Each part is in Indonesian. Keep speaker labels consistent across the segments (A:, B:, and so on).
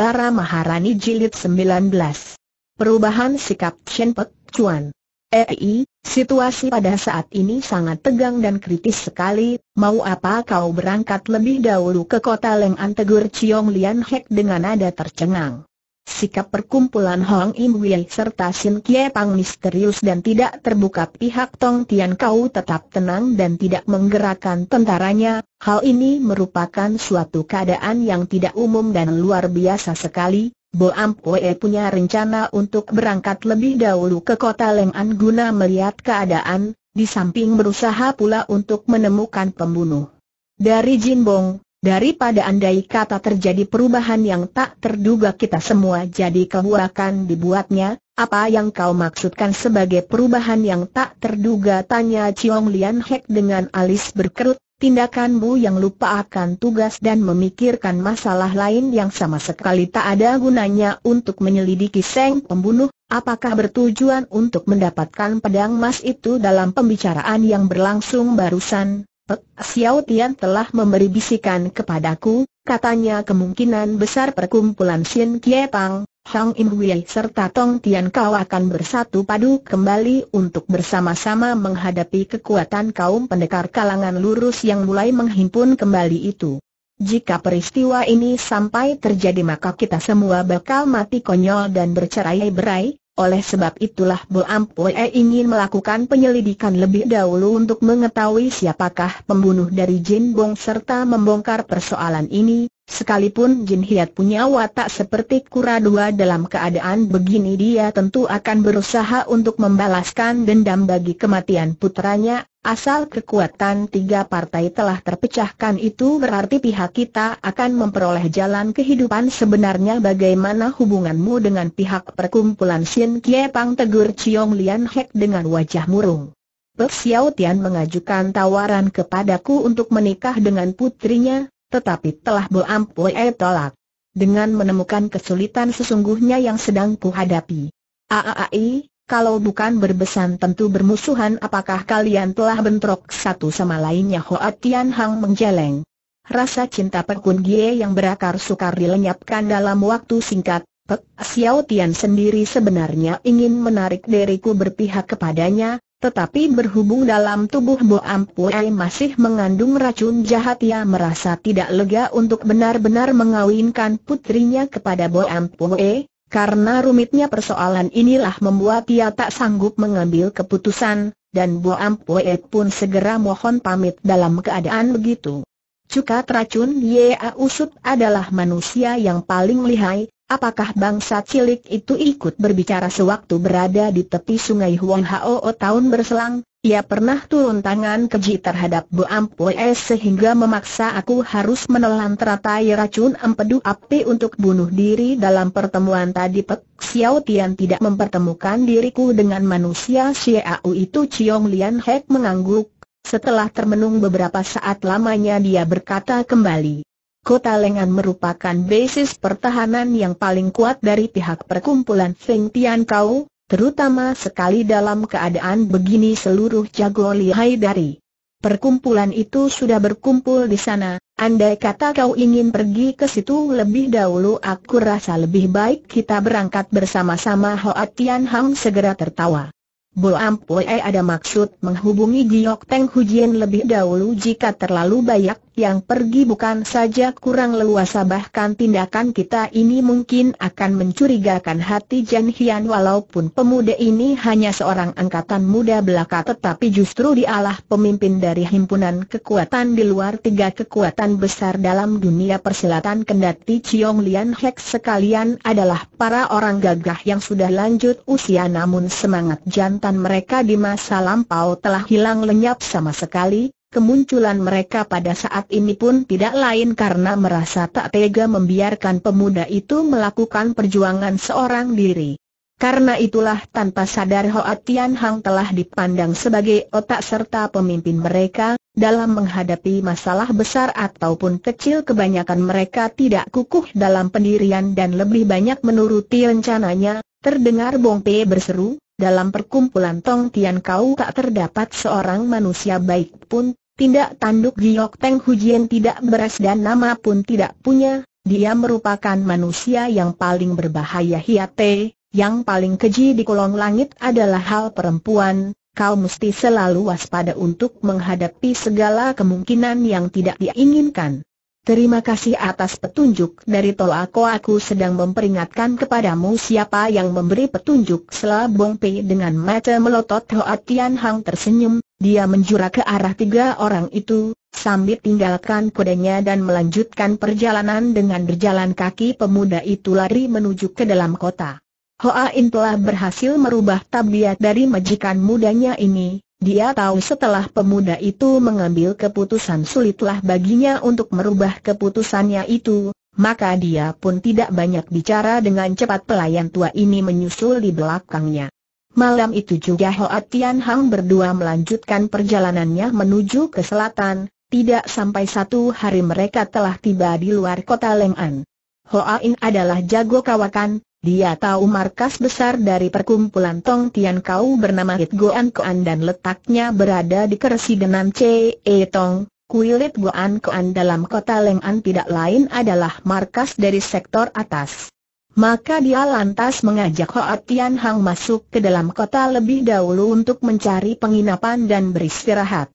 A: Bara Maharani Jilid 19 Perubahan Sikap Chen Pek Chuan EI, situasi pada saat ini sangat tegang dan kritis sekali, mau apa kau berangkat lebih dahulu ke kota Leng Antegur Chiong Lian Hek dengan nada tercengang. Sikap perkumpulan Hong Im Wei serta Sin Kie Pang misterius dan tidak terbuka pihak Tong Tian Kau tetap tenang dan tidak menggerakkan tentaranya, hal ini merupakan suatu keadaan yang tidak umum dan luar biasa sekali. Bo Ampue punya rencana untuk berangkat lebih dahulu ke kota Leng'an guna melihat keadaan, di samping berusaha pula untuk menemukan pembunuh. Dari Jin Bong, Daripada andai kata terjadi perubahan yang tak terduga kita semua jadi kehuakan dibuatnya, apa yang kau maksudkan sebagai perubahan yang tak terduga tanya Chiong Lian Hek dengan alis berkerut, tindakanmu yang lupa akan tugas dan memikirkan masalah lain yang sama sekali tak ada gunanya untuk menyelidiki Seng pembunuh, apakah bertujuan untuk mendapatkan pedang emas itu dalam pembicaraan yang berlangsung barusan? Xiao Tian telah memberi bisikan kepadaku, katanya kemungkinan besar perkumpulan Xin Kie Pang, Hang Im Hui serta Tong Tian Kau akan bersatu padu kembali untuk bersama-sama menghadapi kekuatan kaum pendekar kalangan lurus yang mulai menghimpun kembali itu. Jika peristiwa ini sampai terjadi maka kita semua bakal mati konyol dan bercerai-berai, oleh sebab itulah Bo Ampue ingin melakukan penyelidikan lebih dahulu untuk mengetahui siapakah pembunuh dari Jin Bong serta membongkar persoalan ini, sekalipun Jin Hiat punya watak seperti kura dua dalam keadaan begini dia tentu akan berusaha untuk membalaskan dendam bagi kematian putranya, Asal kekuatan tiga partai telah terpecahkan itu berarti pihak kita akan memperoleh jalan kehidupan sebenarnya bagaimana hubunganmu dengan pihak perkumpulan Sin Kie Pang tegur Chiong Lian Hek dengan wajah murung. Pek Xiao Tian mengajukan tawaran kepadaku untuk menikah dengan putrinya, tetapi telah Bo Ampue eh, tolak. Dengan menemukan kesulitan sesungguhnya yang sedang kuhadapi. Aaai kalau bukan berbesan tentu bermusuhan apakah kalian telah bentrok satu sama lainnya Hoa Tian Hang menjeleng. Rasa cinta Kun Gie yang berakar sukar dilenyapkan dalam waktu singkat, Pek Xiao Tian sendiri sebenarnya ingin menarik diriku berpihak kepadanya, tetapi berhubung dalam tubuh Bo Ampue masih mengandung racun jahat ia merasa tidak lega untuk benar-benar mengawinkan putrinya kepada Bo Ampue, karena rumitnya persoalan inilah membuat ia tak sanggup mengambil keputusan, dan Bo Ampuet pun segera mohon pamit dalam keadaan begitu. Cukat racun Yea Usut adalah manusia yang paling lihai, apakah bangsa cilik itu ikut berbicara sewaktu berada di tepi sungai Huang Hao tahun berselang, ia pernah turun tangan keji terhadap Bu S sehingga memaksa aku harus menelan teratai racun empedu api untuk bunuh diri dalam pertemuan tadi Pek Xiao Tian tidak mempertemukan diriku dengan manusia Xiao itu Chiong Lian Hek mengangguk. Setelah termenung beberapa saat lamanya dia berkata kembali. Kota Lengan merupakan basis pertahanan yang paling kuat dari pihak perkumpulan Feng Tian Kau, Terutama sekali dalam keadaan begini seluruh jago lihai dari perkumpulan itu sudah berkumpul di sana, andai kata kau ingin pergi ke situ lebih dahulu aku rasa lebih baik kita berangkat bersama-sama Hoa Tian Hang segera tertawa. Bo Ampue ada maksud menghubungi Giok Teng Hujian lebih dahulu jika terlalu banyak yang pergi bukan saja kurang leluasa bahkan tindakan kita ini mungkin akan mencurigakan hati Jan Hian walaupun pemuda ini hanya seorang angkatan muda belaka tetapi justru dialah pemimpin dari himpunan kekuatan di luar tiga kekuatan besar dalam dunia persilatan kendati Chiong Lian Hek sekalian adalah para orang gagah yang sudah lanjut usia namun semangat jantan mereka di masa lampau telah hilang lenyap sama sekali Kemunculan mereka pada saat ini pun tidak lain karena merasa tak tega membiarkan pemuda itu melakukan perjuangan seorang diri. Karena itulah tanpa sadar Hoa Tian Hang telah dipandang sebagai otak serta pemimpin mereka, dalam menghadapi masalah besar ataupun kecil kebanyakan mereka tidak kukuh dalam pendirian dan lebih banyak menuruti rencananya, terdengar Bong Pei berseru, dalam perkumpulan Tong Tian Kau tak terdapat seorang manusia baik pun, tindak tanduk Giok Teng Hujian tidak beras dan nama pun tidak punya, dia merupakan manusia yang paling berbahaya hiate, yang paling keji di kolong langit adalah hal perempuan, kau mesti selalu waspada untuk menghadapi segala kemungkinan yang tidak diinginkan. Terima kasih atas petunjuk dari tolako aku sedang memperingatkan kepadamu siapa yang memberi petunjuk Bong Pei dengan mata melotot Hoa Tian Hang tersenyum, dia menjura ke arah tiga orang itu, sambil tinggalkan kudanya dan melanjutkan perjalanan dengan berjalan kaki pemuda itu lari menuju ke dalam kota. Hoa In telah berhasil merubah tabiat dari majikan mudanya ini, dia tahu setelah pemuda itu mengambil keputusan sulitlah baginya untuk merubah keputusannya itu, maka dia pun tidak banyak bicara dengan cepat pelayan tua ini menyusul di belakangnya. Malam itu juga Hoa Tian Hang berdua melanjutkan perjalanannya menuju ke selatan, tidak sampai satu hari mereka telah tiba di luar kota Leng An. Hoa In adalah jago kawakan, dia tahu markas besar dari perkumpulan Tong Tian Kau bernama Hit Goan Koan dan letaknya berada di keresidenan E Tong. Kuilit Goan Koan dalam kota Leng tidak lain adalah markas dari sektor atas. Maka dia lantas mengajak Hoa Tian Hang masuk ke dalam kota lebih dahulu untuk mencari penginapan dan beristirahat.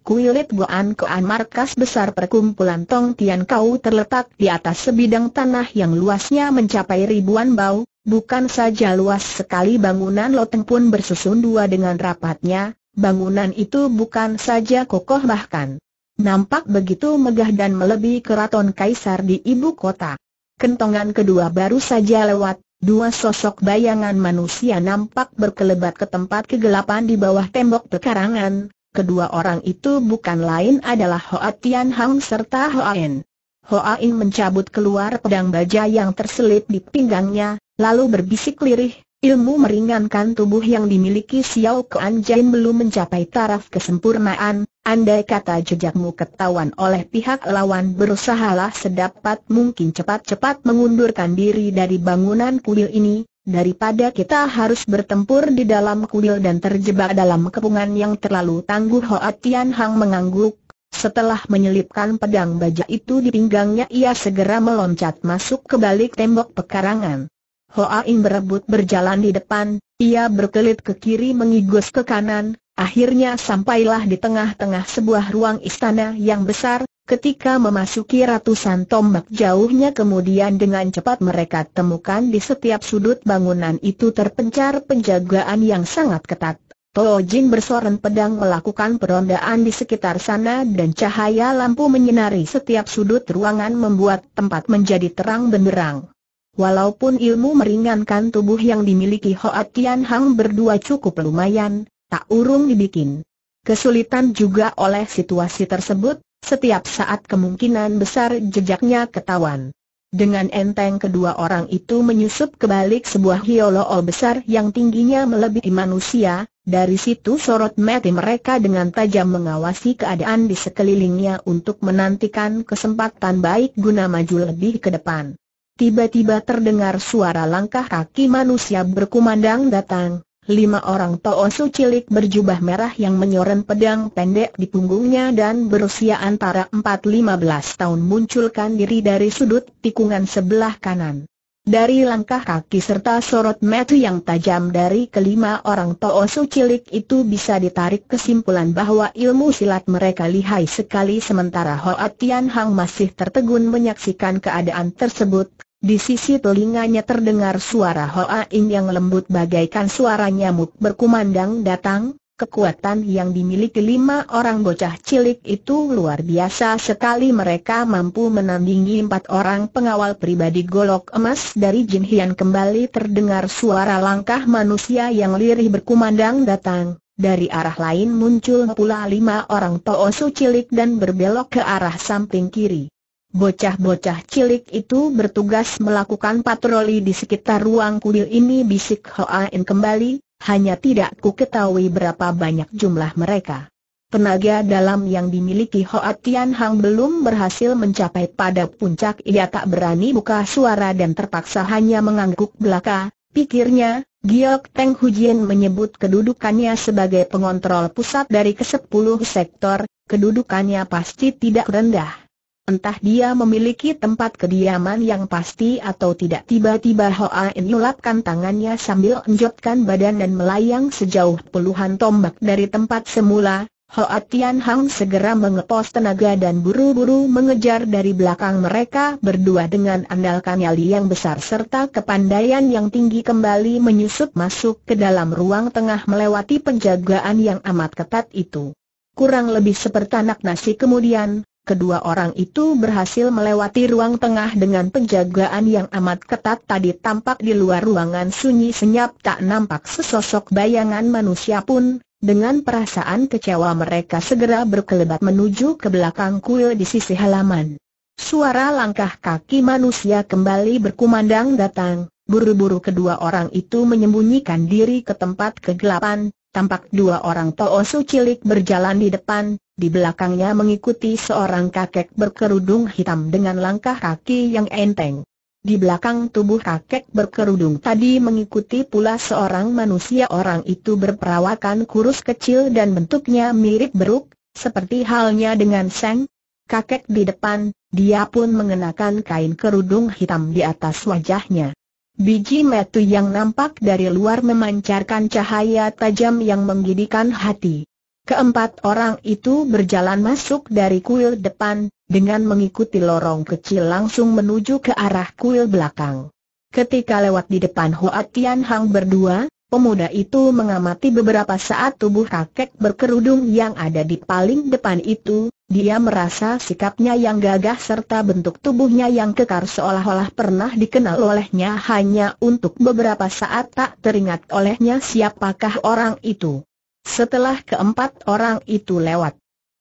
A: Kuilit Buan Koan markas besar perkumpulan Tong Tian Kau terletak di atas sebidang tanah yang luasnya mencapai ribuan bau, bukan saja luas sekali bangunan loteng pun bersusun dua dengan rapatnya, bangunan itu bukan saja kokoh bahkan nampak begitu megah dan melebihi keraton kaisar di ibu kota. Kentongan kedua baru saja lewat, dua sosok bayangan manusia nampak berkelebat ke tempat kegelapan di bawah tembok pekarangan, Kedua orang itu bukan lain adalah Hoa Tian Hang serta Hoa En. Hoa In mencabut keluar pedang baja yang terselip di pinggangnya, lalu berbisik lirih, ilmu meringankan tubuh yang dimiliki Xiao Kuan Jin belum mencapai taraf kesempurnaan, andai kata jejakmu ketahuan oleh pihak lawan berusahalah sedapat mungkin cepat-cepat mengundurkan diri dari bangunan kuil ini, daripada kita harus bertempur di dalam kuil dan terjebak dalam kepungan yang terlalu tangguh Hoa Tian Hang mengangguk. Setelah menyelipkan pedang baja itu di pinggangnya ia segera meloncat masuk ke balik tembok pekarangan. Hoa In berebut berjalan di depan, ia berkelit ke kiri mengigus ke kanan, akhirnya sampailah di tengah-tengah sebuah ruang istana yang besar, Ketika memasuki ratusan tombak jauhnya kemudian dengan cepat mereka temukan di setiap sudut bangunan itu terpencar penjagaan yang sangat ketat. Tojin Jin pedang melakukan perondaan di sekitar sana dan cahaya lampu menyinari setiap sudut ruangan membuat tempat menjadi terang benderang. Walaupun ilmu meringankan tubuh yang dimiliki Hoa Tian Hang berdua cukup lumayan, tak urung dibikin. Kesulitan juga oleh situasi tersebut, setiap saat kemungkinan besar jejaknya ketahuan. Dengan enteng kedua orang itu menyusup ke balik sebuah hioloo besar yang tingginya melebihi manusia, dari situ sorot mati mereka dengan tajam mengawasi keadaan di sekelilingnya untuk menantikan kesempatan baik guna maju lebih ke depan. Tiba-tiba terdengar suara langkah kaki manusia berkumandang datang, lima orang toosu cilik berjubah merah yang menyoren pedang pendek di punggungnya dan berusia antara 4-15 tahun munculkan diri dari sudut tikungan sebelah kanan. Dari langkah kaki serta sorot metu yang tajam dari kelima orang toosu cilik itu bisa ditarik kesimpulan bahwa ilmu silat mereka lihai sekali sementara Hoa Tian Hang masih tertegun menyaksikan keadaan tersebut, di sisi telinganya terdengar suara Hoa In yang lembut bagaikan suara nyamuk berkumandang datang, kekuatan yang dimiliki lima orang bocah cilik itu luar biasa sekali mereka mampu menandingi empat orang pengawal pribadi golok emas dari Jin Hian kembali terdengar suara langkah manusia yang lirih berkumandang datang. Dari arah lain muncul pula lima orang Toosu cilik dan berbelok ke arah samping kiri. Bocah-bocah cilik itu bertugas melakukan patroli di sekitar ruang kuil ini bisik Hoa In kembali, hanya tidak ku ketahui berapa banyak jumlah mereka. Tenaga dalam yang dimiliki Hoa Tian Hang belum berhasil mencapai pada puncak ia tak berani buka suara dan terpaksa hanya mengangguk belaka, pikirnya, Giok Teng Hujian menyebut kedudukannya sebagai pengontrol pusat dari kesepuluh sektor, kedudukannya pasti tidak rendah. Entah dia memiliki tempat kediaman yang pasti atau tidak tiba-tiba Hoa nyulapkan tangannya sambil enjotkan badan dan melayang sejauh puluhan tombak dari tempat semula Hoa Tian Hang segera mengepos tenaga dan buru-buru mengejar dari belakang mereka berdua dengan andalkan nyali yang besar serta kepandaian yang tinggi kembali menyusup masuk ke dalam ruang tengah melewati penjagaan yang amat ketat itu. Kurang lebih seperti anak nasi kemudian, kedua orang itu berhasil melewati ruang tengah dengan penjagaan yang amat ketat tadi tampak di luar ruangan sunyi senyap tak nampak sesosok bayangan manusia pun, dengan perasaan kecewa mereka segera berkelebat menuju ke belakang kuil di sisi halaman. Suara langkah kaki manusia kembali berkumandang datang, buru-buru kedua orang itu menyembunyikan diri ke tempat kegelapan, tampak dua orang toosu cilik berjalan di depan, di belakangnya mengikuti seorang kakek berkerudung hitam dengan langkah kaki yang enteng. Di belakang tubuh kakek berkerudung tadi mengikuti pula seorang manusia orang itu berperawakan kurus kecil dan bentuknya mirip beruk, seperti halnya dengan Seng. Kakek di depan, dia pun mengenakan kain kerudung hitam di atas wajahnya. Biji metu yang nampak dari luar memancarkan cahaya tajam yang menggidikan hati. Keempat orang itu berjalan masuk dari kuil depan, dengan mengikuti lorong kecil langsung menuju ke arah kuil belakang. Ketika lewat di depan Hoa Tian Hang berdua, Pemuda itu mengamati beberapa saat tubuh kakek berkerudung yang ada di paling depan itu, dia merasa sikapnya yang gagah serta bentuk tubuhnya yang kekar seolah-olah pernah dikenal olehnya hanya untuk beberapa saat tak teringat olehnya siapakah orang itu. Setelah keempat orang itu lewat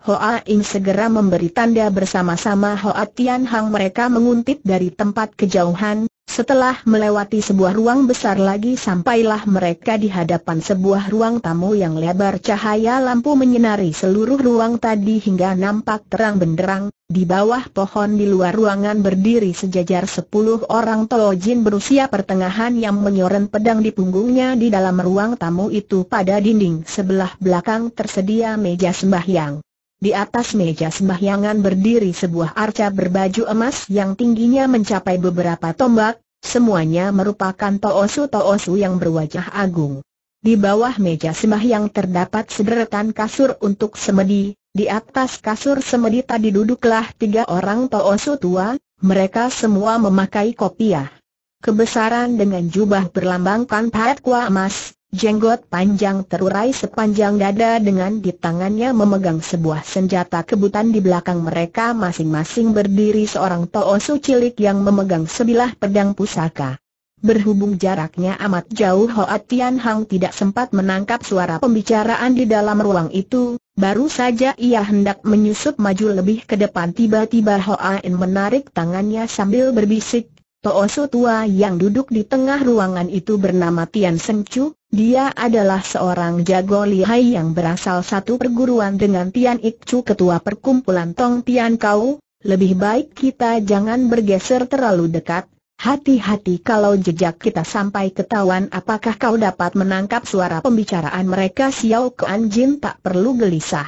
A: Hoa Ing segera memberi tanda bersama-sama Hoa Tian Hang mereka menguntit dari tempat kejauhan, setelah melewati sebuah ruang besar lagi sampailah mereka di hadapan sebuah ruang tamu yang lebar cahaya lampu menyinari seluruh ruang tadi hingga nampak terang benderang, di bawah pohon di luar ruangan berdiri sejajar sepuluh orang tolojin berusia pertengahan yang menyoren pedang di punggungnya di dalam ruang tamu itu pada dinding sebelah belakang tersedia meja sembahyang. Di atas meja sembahyangan berdiri sebuah arca berbaju emas yang tingginya mencapai beberapa tombak, semuanya merupakan toosu-toosu yang berwajah agung. Di bawah meja sembahyang terdapat sederetan kasur untuk semedi, di atas kasur semedi tadi duduklah tiga orang toosu tua, mereka semua memakai kopiah. Kebesaran dengan jubah berlambangkan paet emas, Jenggot panjang terurai sepanjang dada dengan di tangannya memegang sebuah senjata kebutan di belakang mereka masing-masing berdiri seorang Toosu cilik yang memegang sebilah pedang pusaka. Berhubung jaraknya amat jauh Hoa Tian Hang tidak sempat menangkap suara pembicaraan di dalam ruang itu, baru saja ia hendak menyusup maju lebih ke depan tiba-tiba Hoa En menarik tangannya sambil berbisik, Toosu tua yang duduk di tengah ruangan itu bernama Tian Chu, dia adalah seorang jago lihai yang berasal satu perguruan dengan Tian Ikcu ketua perkumpulan Tong Tian Kau, lebih baik kita jangan bergeser terlalu dekat, hati-hati kalau jejak kita sampai ketahuan apakah kau dapat menangkap suara pembicaraan mereka Xiao Kuan Jin tak perlu gelisah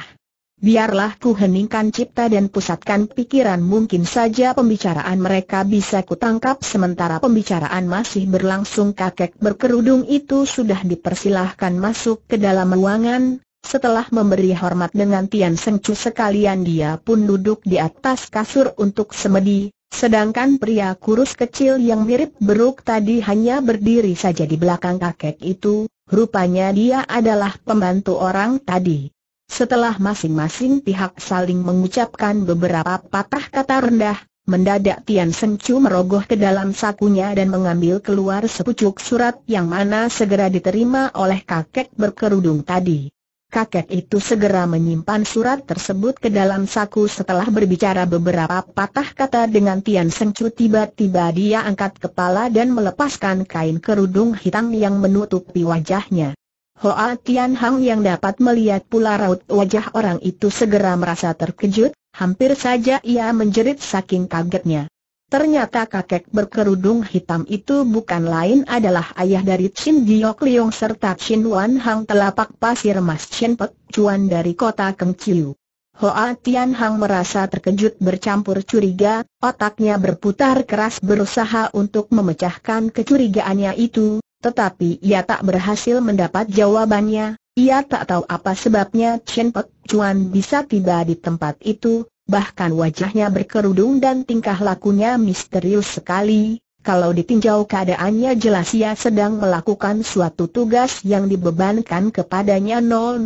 A: biarlah ku heningkan cipta dan pusatkan pikiran mungkin saja pembicaraan mereka bisa kutangkap sementara pembicaraan masih berlangsung kakek berkerudung itu sudah dipersilahkan masuk ke dalam ruangan, setelah memberi hormat dengan Tian Seng Chu sekalian dia pun duduk di atas kasur untuk semedi, sedangkan pria kurus kecil yang mirip beruk tadi hanya berdiri saja di belakang kakek itu, rupanya dia adalah pembantu orang tadi. Setelah masing-masing pihak saling mengucapkan beberapa patah kata rendah, mendadak Tian Seng Chu merogoh ke dalam sakunya dan mengambil keluar sepucuk surat yang mana segera diterima oleh kakek berkerudung tadi. Kakek itu segera menyimpan surat tersebut ke dalam saku setelah berbicara beberapa patah kata dengan Tian Seng Chu tiba-tiba dia angkat kepala dan melepaskan kain kerudung hitam yang menutupi wajahnya. Hoa Tian Hang yang dapat melihat pula raut wajah orang itu segera merasa terkejut, hampir saja ia menjerit saking kagetnya. Ternyata kakek berkerudung hitam itu bukan lain adalah ayah dari Chin Giok Liong serta Chin Wan Hang telapak pasir Mas Chin Pek Cuan dari kota Keng Chiu. Hoa Tian Hang merasa terkejut bercampur curiga, otaknya berputar keras berusaha untuk memecahkan kecurigaannya itu, tetapi ia tak berhasil mendapat jawabannya, ia tak tahu apa sebabnya Chen Pek Chuan bisa tiba di tempat itu, bahkan wajahnya berkerudung dan tingkah lakunya misterius sekali. Kalau ditinjau keadaannya jelas ia sedang melakukan suatu tugas yang dibebankan kepadanya 00000000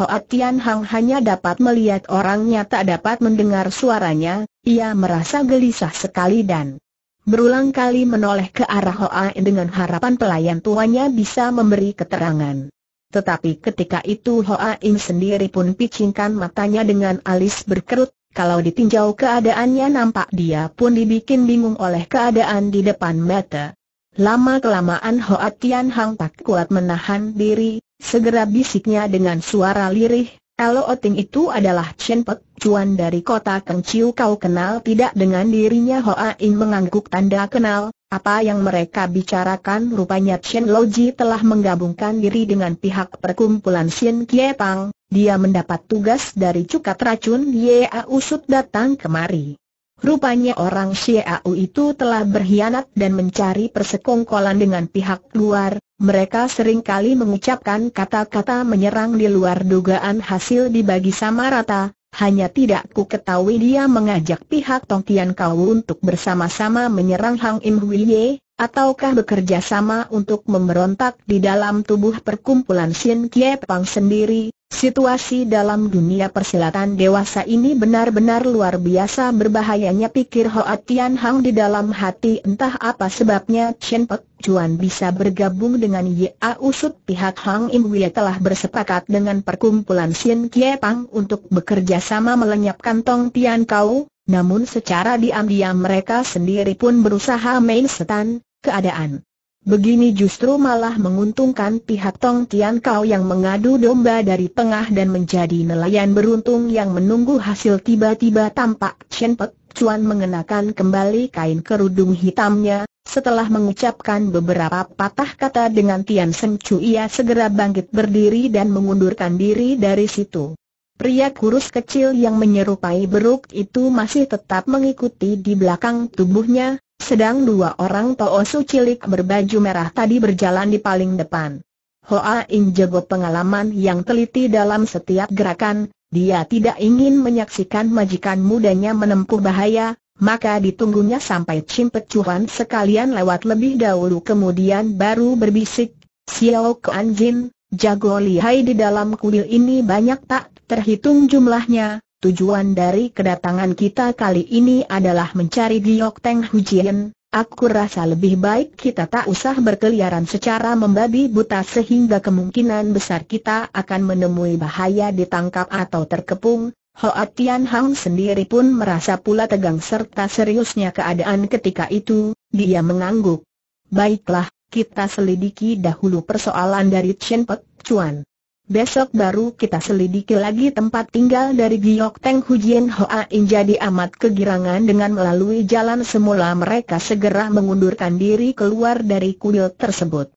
A: Hoa Tian Hang hanya dapat melihat orangnya tak dapat mendengar suaranya, ia merasa gelisah sekali dan berulang kali menoleh ke arah Hoa dengan harapan pelayan tuanya bisa memberi keterangan. Tetapi ketika itu Hoa In sendiri pun picingkan matanya dengan alis berkerut, kalau ditinjau keadaannya nampak dia pun dibikin bingung oleh keadaan di depan mata. Lama-kelamaan Hoa Tian Hang tak kuat menahan diri, segera bisiknya dengan suara lirih, Elo Oting itu adalah Chen Pek Chuan dari kota Keng Chiu kau kenal tidak dengan dirinya Hoa In mengangguk tanda kenal, apa yang mereka bicarakan rupanya Chen Loji telah menggabungkan diri dengan pihak perkumpulan Xin Kie Pang, dia mendapat tugas dari cukat racun Yea Usut datang kemari. Rupanya orang Xiao itu telah berkhianat dan mencari persekongkolan dengan pihak luar, mereka seringkali mengucapkan kata-kata menyerang di luar dugaan hasil dibagi sama rata, hanya tidak ku ketahui dia mengajak pihak Tian Kau untuk bersama-sama menyerang Hang Im Ye, Ataukah bekerja sama untuk memberontak di dalam tubuh perkumpulan Sien Kie Pang sendiri? Situasi dalam dunia persilatan dewasa ini benar-benar luar biasa berbahayanya pikir Hoa Tian Hang di dalam hati entah apa sebabnya Chen Pek Chuan bisa bergabung dengan Ya Usut pihak Hang Im Wei telah bersepakat dengan perkumpulan Sien Kie Pang untuk bekerja sama melenyapkan Tong Tian Kau namun secara diam-diam mereka sendiri pun berusaha main setan, keadaan. Begini justru malah menguntungkan pihak Tong Tian Kau yang mengadu domba dari tengah dan menjadi nelayan beruntung yang menunggu hasil tiba-tiba tampak Chen Pek Chuan mengenakan kembali kain kerudung hitamnya, setelah mengucapkan beberapa patah kata dengan Tian Sen Chu ia segera bangkit berdiri dan mengundurkan diri dari situ. Pria kurus kecil yang menyerupai beruk itu masih tetap mengikuti di belakang tubuhnya, sedang dua orang toosu cilik berbaju merah tadi berjalan di paling depan. Hoa In jago pengalaman yang teliti dalam setiap gerakan, dia tidak ingin menyaksikan majikan mudanya menempuh bahaya, maka ditunggunya sampai Chimpet Cuan sekalian lewat lebih dahulu kemudian baru berbisik, Xiao Kuan Jin, Jago lihai di dalam kuil ini banyak tak terhitung jumlahnya, tujuan dari kedatangan kita kali ini adalah mencari Giok Teng Hujian, Aku rasa lebih baik kita tak usah berkeliaran secara membabi buta sehingga kemungkinan besar kita akan menemui bahaya ditangkap atau terkepung. Hoa Tian Hang sendiri pun merasa pula tegang serta seriusnya keadaan ketika itu, dia mengangguk. Baiklah, kita selidiki dahulu persoalan dari Chen Pek Chuan. Besok baru kita selidiki lagi tempat tinggal dari Giok Teng Hujian Hoa In jadi amat kegirangan dengan melalui jalan semula mereka segera mengundurkan diri keluar dari kuil tersebut.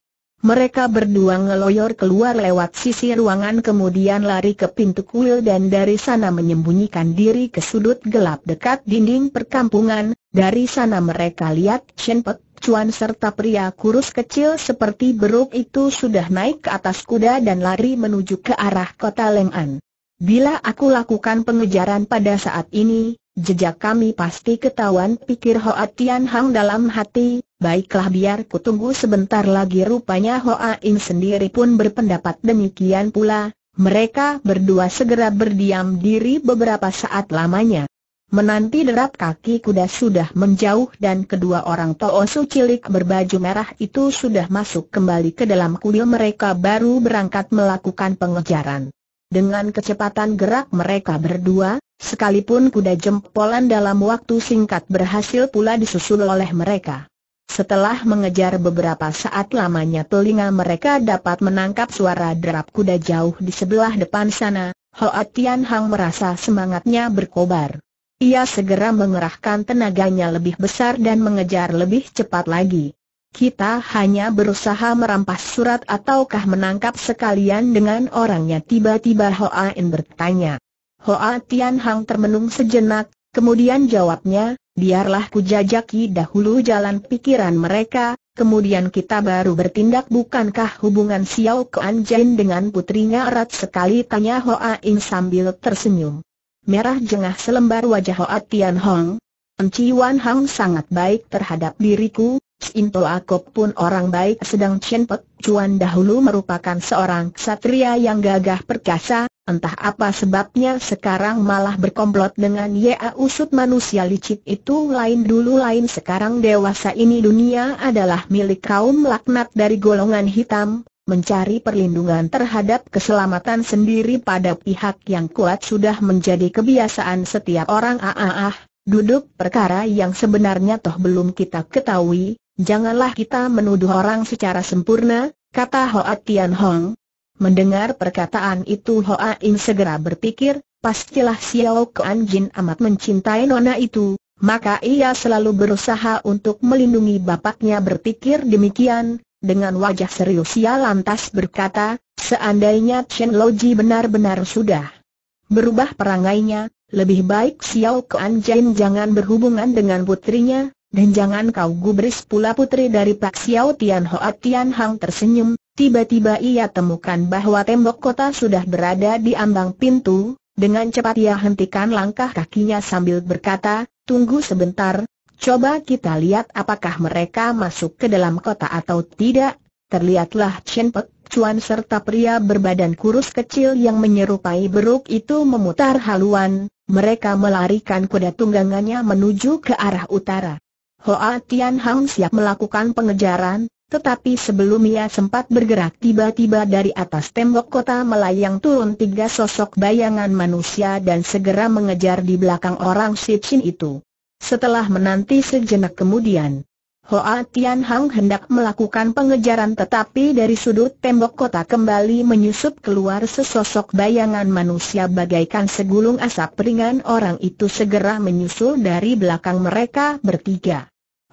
A: Mereka berdua ngeloyor keluar lewat sisi ruangan kemudian lari ke pintu kuil dan dari sana menyembunyikan diri ke sudut gelap dekat dinding perkampungan, dari sana mereka lihat Chen Pek cuan serta pria kurus kecil seperti beruk itu sudah naik ke atas kuda dan lari menuju ke arah kota Leng'an. Bila aku lakukan pengejaran pada saat ini, jejak kami pasti ketahuan pikir Hoa Tian Hang dalam hati, baiklah biar ku tunggu sebentar lagi rupanya Hoa Ing sendiri pun berpendapat demikian pula, mereka berdua segera berdiam diri beberapa saat lamanya. Menanti derap kaki kuda sudah menjauh dan kedua orang Toosu cilik berbaju merah itu sudah masuk kembali ke dalam kuil mereka baru berangkat melakukan pengejaran. Dengan kecepatan gerak mereka berdua, sekalipun kuda jempolan dalam waktu singkat berhasil pula disusul oleh mereka. Setelah mengejar beberapa saat lamanya telinga mereka dapat menangkap suara derap kuda jauh di sebelah depan sana, Hoa Tian Hang merasa semangatnya berkobar. Ia segera mengerahkan tenaganya lebih besar dan mengejar lebih cepat lagi. Kita hanya berusaha merampas surat ataukah menangkap sekalian dengan orangnya tiba-tiba Hoa In bertanya. Hoa Tian Hang termenung sejenak, kemudian jawabnya, biarlah ku jajaki dahulu jalan pikiran mereka, kemudian kita baru bertindak bukankah hubungan Xiao Kuan Jin dengan putrinya erat sekali tanya Hoa In sambil tersenyum merah jengah selembar wajah Hoat Tian Hong. Enci Wan Hang sangat baik terhadap diriku, Sinto Akop pun orang baik sedang Chen Pek Chuan dahulu merupakan seorang ksatria yang gagah perkasa, entah apa sebabnya sekarang malah berkomplot dengan Yea Usut manusia licik itu lain dulu lain sekarang dewasa ini dunia adalah milik kaum laknat dari golongan hitam, mencari perlindungan terhadap keselamatan sendiri pada pihak yang kuat sudah menjadi kebiasaan setiap orang ah, duduk perkara yang sebenarnya toh belum kita ketahui, janganlah kita menuduh orang secara sempurna, kata Hoa Tian Hong. Mendengar perkataan itu Hoa In segera berpikir, pastilah Xiao Kuan Jin amat mencintai nona itu, maka ia selalu berusaha untuk melindungi bapaknya berpikir demikian, dengan wajah serius ia lantas berkata, seandainya Chen Loji benar-benar sudah berubah perangainya, lebih baik Xiao Kuan Jin jangan berhubungan dengan putrinya, dan jangan kau gubris pula putri dari Pak Xiao Tian Hoa Tian Hang tersenyum, tiba-tiba ia temukan bahwa tembok kota sudah berada di ambang pintu, dengan cepat ia hentikan langkah kakinya sambil berkata, tunggu sebentar, Coba kita lihat apakah mereka masuk ke dalam kota atau tidak. Terlihatlah Chen Pek Chuan serta pria berbadan kurus kecil yang menyerupai beruk itu memutar haluan. Mereka melarikan kuda tunggangannya menuju ke arah utara. Hoa Tian Hang siap melakukan pengejaran, tetapi sebelum ia sempat bergerak tiba-tiba dari atas tembok kota melayang turun tiga sosok bayangan manusia dan segera mengejar di belakang orang Sichin itu. Setelah menanti sejenak kemudian, Hoa Tian Hang hendak melakukan pengejaran tetapi dari sudut tembok kota kembali menyusup keluar sesosok bayangan manusia bagaikan segulung asap ringan orang itu segera menyusul dari belakang mereka bertiga.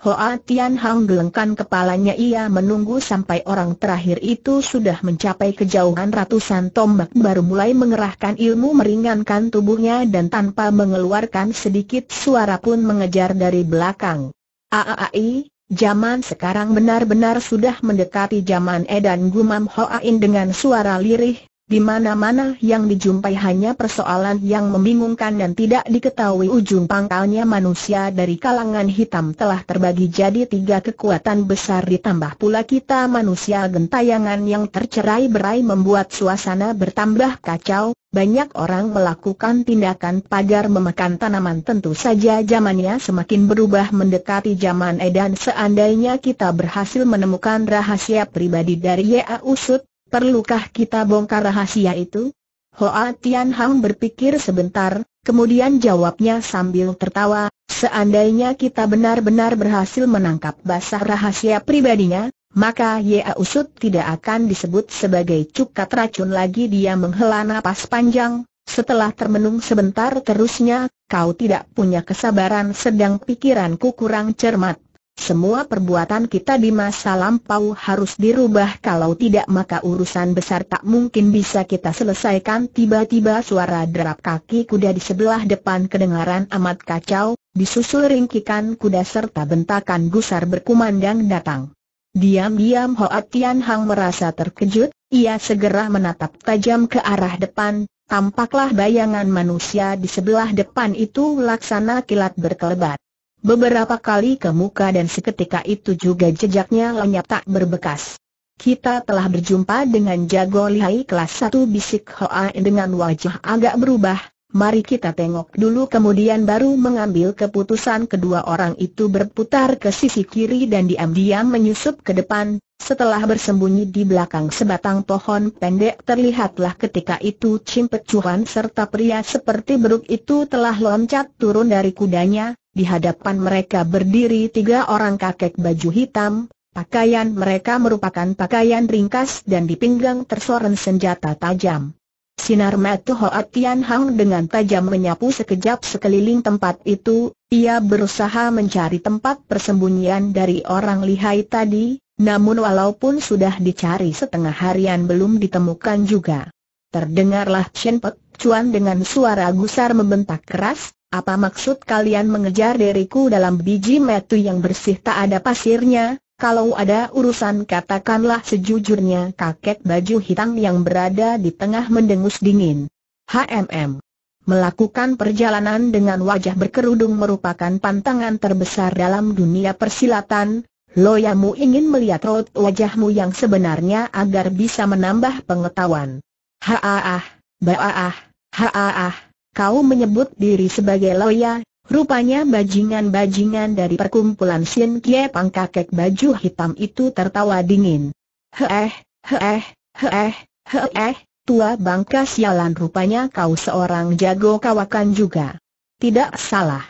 A: Hoa Tian Hang gelengkan kepalanya ia menunggu sampai orang terakhir itu sudah mencapai kejauhan ratusan tombak baru mulai mengerahkan ilmu meringankan tubuhnya dan tanpa mengeluarkan sedikit suara pun mengejar dari belakang. Aaai, zaman sekarang benar-benar sudah mendekati zaman edan gumam Hoa In dengan suara lirih, di mana-mana yang dijumpai hanya persoalan yang membingungkan dan tidak diketahui ujung pangkalnya manusia dari kalangan hitam telah terbagi jadi tiga kekuatan besar ditambah pula kita manusia gentayangan yang tercerai berai membuat suasana bertambah kacau, banyak orang melakukan tindakan pagar memakan tanaman tentu saja zamannya semakin berubah mendekati zaman edan seandainya kita berhasil menemukan rahasia pribadi dari Ya Usut, Perlukah kita bongkar rahasia itu? Hoa Tian Hang berpikir sebentar, kemudian jawabnya sambil tertawa, seandainya kita benar-benar berhasil menangkap basah rahasia pribadinya, maka Yea Usut tidak akan disebut sebagai cukat racun lagi dia menghela napas panjang, setelah termenung sebentar terusnya, kau tidak punya kesabaran sedang pikiranku kurang cermat. Semua perbuatan kita di masa lampau harus dirubah kalau tidak maka urusan besar tak mungkin bisa kita selesaikan Tiba-tiba suara derap kaki kuda di sebelah depan kedengaran amat kacau Disusul ringkikan kuda serta bentakan gusar berkumandang datang Diam-diam Hoat Tian Hang merasa terkejut Ia segera menatap tajam ke arah depan Tampaklah bayangan manusia di sebelah depan itu laksana kilat berkelebat beberapa kali ke muka dan seketika itu juga jejaknya lenyap tak berbekas. Kita telah berjumpa dengan jago lihai kelas 1 bisik Hoa dengan wajah agak berubah, mari kita tengok dulu kemudian baru mengambil keputusan kedua orang itu berputar ke sisi kiri dan diam-diam menyusup ke depan, setelah bersembunyi di belakang sebatang pohon pendek terlihatlah ketika itu Chim Pecuan serta pria seperti beruk itu telah loncat turun dari kudanya, di hadapan mereka berdiri tiga orang kakek baju hitam, pakaian mereka merupakan pakaian ringkas dan di pinggang tersorot senjata tajam. Sinar mata Hoa Tian Hang dengan tajam menyapu sekejap sekeliling tempat itu, ia berusaha mencari tempat persembunyian dari orang lihai tadi, namun walaupun sudah dicari setengah harian belum ditemukan juga. Terdengarlah Chen Pek Cuan dengan suara gusar membentak keras, apa maksud kalian mengejar diriku dalam biji metu yang bersih tak ada pasirnya? Kalau ada urusan katakanlah sejujurnya kakek baju hitam yang berada di tengah mendengus dingin. HMM. Melakukan perjalanan dengan wajah berkerudung merupakan pantangan terbesar dalam dunia persilatan. Loyamu ingin melihat rot wajahmu yang sebenarnya agar bisa menambah pengetahuan. Haaah, baaah, haaah kau menyebut diri sebagai loya, rupanya bajingan-bajingan dari perkumpulan Sien Kie Pang kakek baju hitam itu tertawa dingin. Heeh, heeh, heeh, heeh, tua bangka sialan rupanya kau seorang jago kawakan juga. Tidak salah.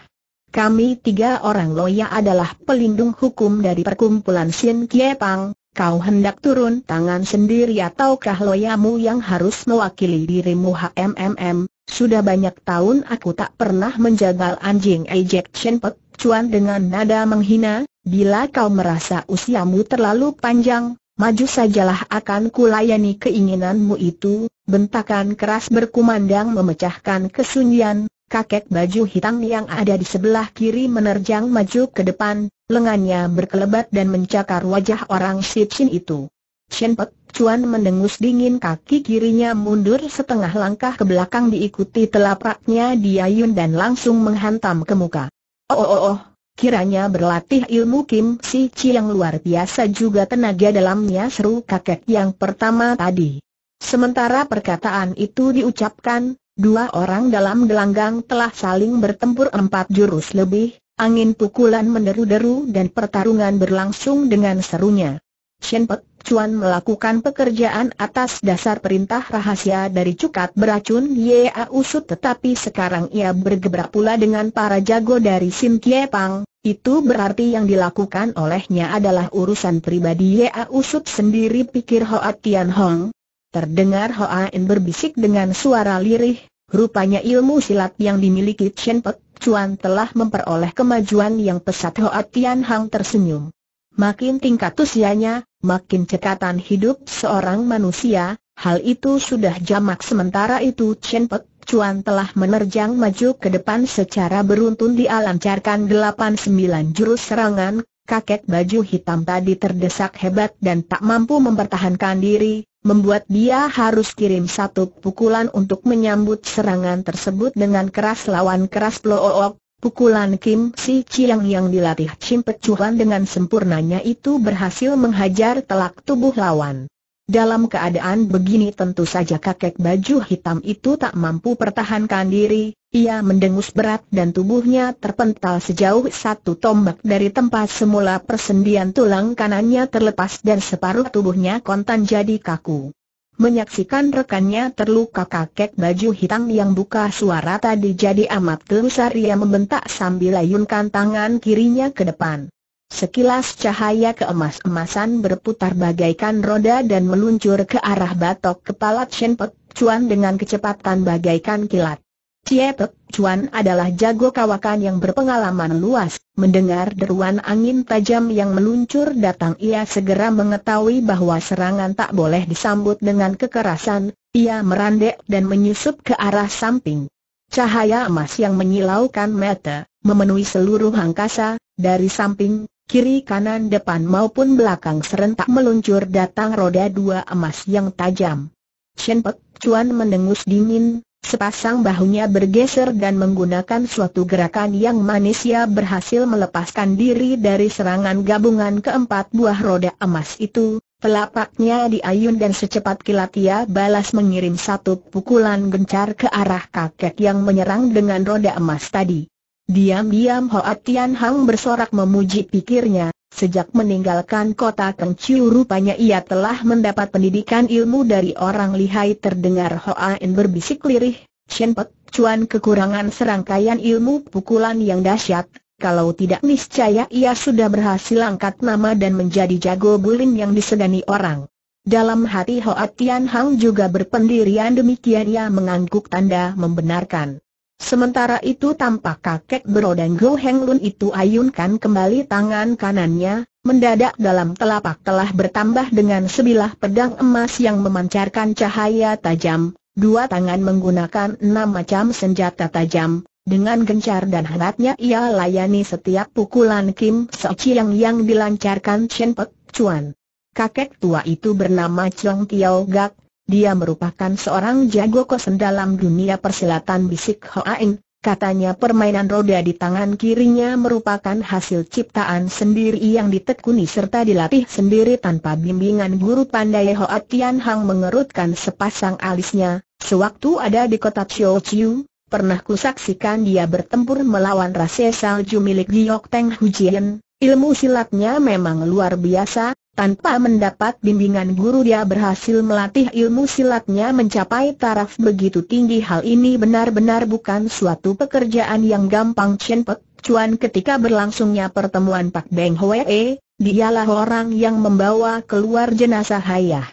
A: Kami tiga orang loya adalah pelindung hukum dari perkumpulan Sien Kie Pang. Kau hendak turun tangan sendiri ataukah loyamu yang harus mewakili dirimu HMMM? Sudah banyak tahun aku tak pernah menjagal anjing ejek Chen Pek Cuan dengan nada menghina, bila kau merasa usiamu terlalu panjang, maju sajalah akan kulayani keinginanmu itu, bentakan keras berkumandang memecahkan kesunyian, kakek baju hitam yang ada di sebelah kiri menerjang maju ke depan, lengannya berkelebat dan mencakar wajah orang Sipsin itu. Chen Pek Cuan mendengus dingin kaki kirinya mundur setengah langkah ke belakang diikuti telapaknya Diayun dan langsung menghantam ke muka. Oh, oh oh oh, kiranya berlatih ilmu Kim Si Chi yang luar biasa juga tenaga dalamnya seru kakek yang pertama tadi. Sementara perkataan itu diucapkan, dua orang dalam gelanggang telah saling bertempur empat jurus lebih, angin pukulan menderu-deru dan pertarungan berlangsung dengan serunya. Shen Pek Cuan melakukan pekerjaan atas dasar perintah rahasia dari cukat beracun Yea Usut tetapi sekarang ia bergebrak pula dengan para jago dari Sim Kie Pang, itu berarti yang dilakukan olehnya adalah urusan pribadi Yea Usut sendiri pikir Hoa Tian Hong. Terdengar Hoa In berbisik dengan suara lirih, rupanya ilmu silat yang dimiliki Chen Pek Cuan telah memperoleh kemajuan yang pesat Hoa Tian Hong tersenyum. Makin tingkat usianya, makin cekatan hidup seorang manusia, hal itu sudah jamak sementara itu Chen Pek Chuan telah menerjang maju ke depan secara beruntun dialancarkan 89 jurus serangan, kakek baju hitam tadi terdesak hebat dan tak mampu mempertahankan diri, membuat dia harus kirim satu pukulan untuk menyambut serangan tersebut dengan keras lawan keras plook, Pukulan Kim Si Chiang yang dilatih Chim Pecuhan dengan sempurnanya itu berhasil menghajar telak tubuh lawan. Dalam keadaan begini tentu saja kakek baju hitam itu tak mampu pertahankan diri, ia mendengus berat dan tubuhnya terpental sejauh satu tombak dari tempat semula persendian tulang kanannya terlepas dan separuh tubuhnya kontan jadi kaku. Menyaksikan rekannya terluka kakek baju hitam yang buka suara tadi jadi amat gelisah ia membentak sambil ayunkan tangan kirinya ke depan. Sekilas cahaya keemas-emasan berputar bagaikan roda dan meluncur ke arah batok kepala Chen Pek Chuan dengan kecepatan bagaikan kilat. Cietek Chuan adalah jago kawakan yang berpengalaman luas. Mendengar deruan angin tajam yang meluncur datang ia segera mengetahui bahwa serangan tak boleh disambut dengan kekerasan, ia merandek dan menyusup ke arah samping. Cahaya emas yang menyilaukan mata, memenuhi seluruh angkasa, dari samping, kiri kanan depan maupun belakang serentak meluncur datang roda dua emas yang tajam. Shen Pek Chuan mendengus dingin, Sepasang bahunya bergeser dan menggunakan suatu gerakan yang manis ia berhasil melepaskan diri dari serangan gabungan keempat buah roda emas itu, telapaknya diayun dan secepat kilat ia balas mengirim satu pukulan gencar ke arah kakek yang menyerang dengan roda emas tadi. Diam-diam Hoa Tian Hang bersorak memuji pikirnya, Sejak meninggalkan kota Kengciu rupanya ia telah mendapat pendidikan ilmu dari orang lihai terdengar Hoain berbisik lirih, Shen Pek Chuan kekurangan serangkaian ilmu pukulan yang dahsyat, kalau tidak niscaya ia sudah berhasil angkat nama dan menjadi jago bulin yang disegani orang. Dalam hati Hoa Tian Hang juga berpendirian demikian ia mengangguk tanda membenarkan. Sementara itu tampak kakek berodang Go Heng Lun itu ayunkan kembali tangan kanannya, mendadak dalam telapak telah bertambah dengan sebilah pedang emas yang memancarkan cahaya tajam, dua tangan menggunakan enam macam senjata tajam, dengan gencar dan hangatnya ia layani setiap pukulan Kim Seochiang yang dilancarkan Chen Pek Chuan. Kakek tua itu bernama Chong Tiao Gak, dia merupakan seorang jago kosen dalam dunia persilatan bisik Hoain, Katanya permainan roda di tangan kirinya merupakan hasil ciptaan sendiri yang ditekuni serta dilatih sendiri tanpa bimbingan guru pandai Hoa Tian Hang mengerutkan sepasang alisnya. Sewaktu ada di kota Chiu Chiu, pernah kusaksikan dia bertempur melawan rasa salju milik Giok Teng Hujian, Ilmu silatnya memang luar biasa, tanpa mendapat bimbingan guru dia berhasil melatih ilmu silatnya mencapai taraf begitu tinggi Hal ini benar-benar bukan suatu pekerjaan yang gampang Chen Pek Cuan ketika berlangsungnya pertemuan Pak Beng Hwee, dialah orang yang membawa keluar jenazah Hayah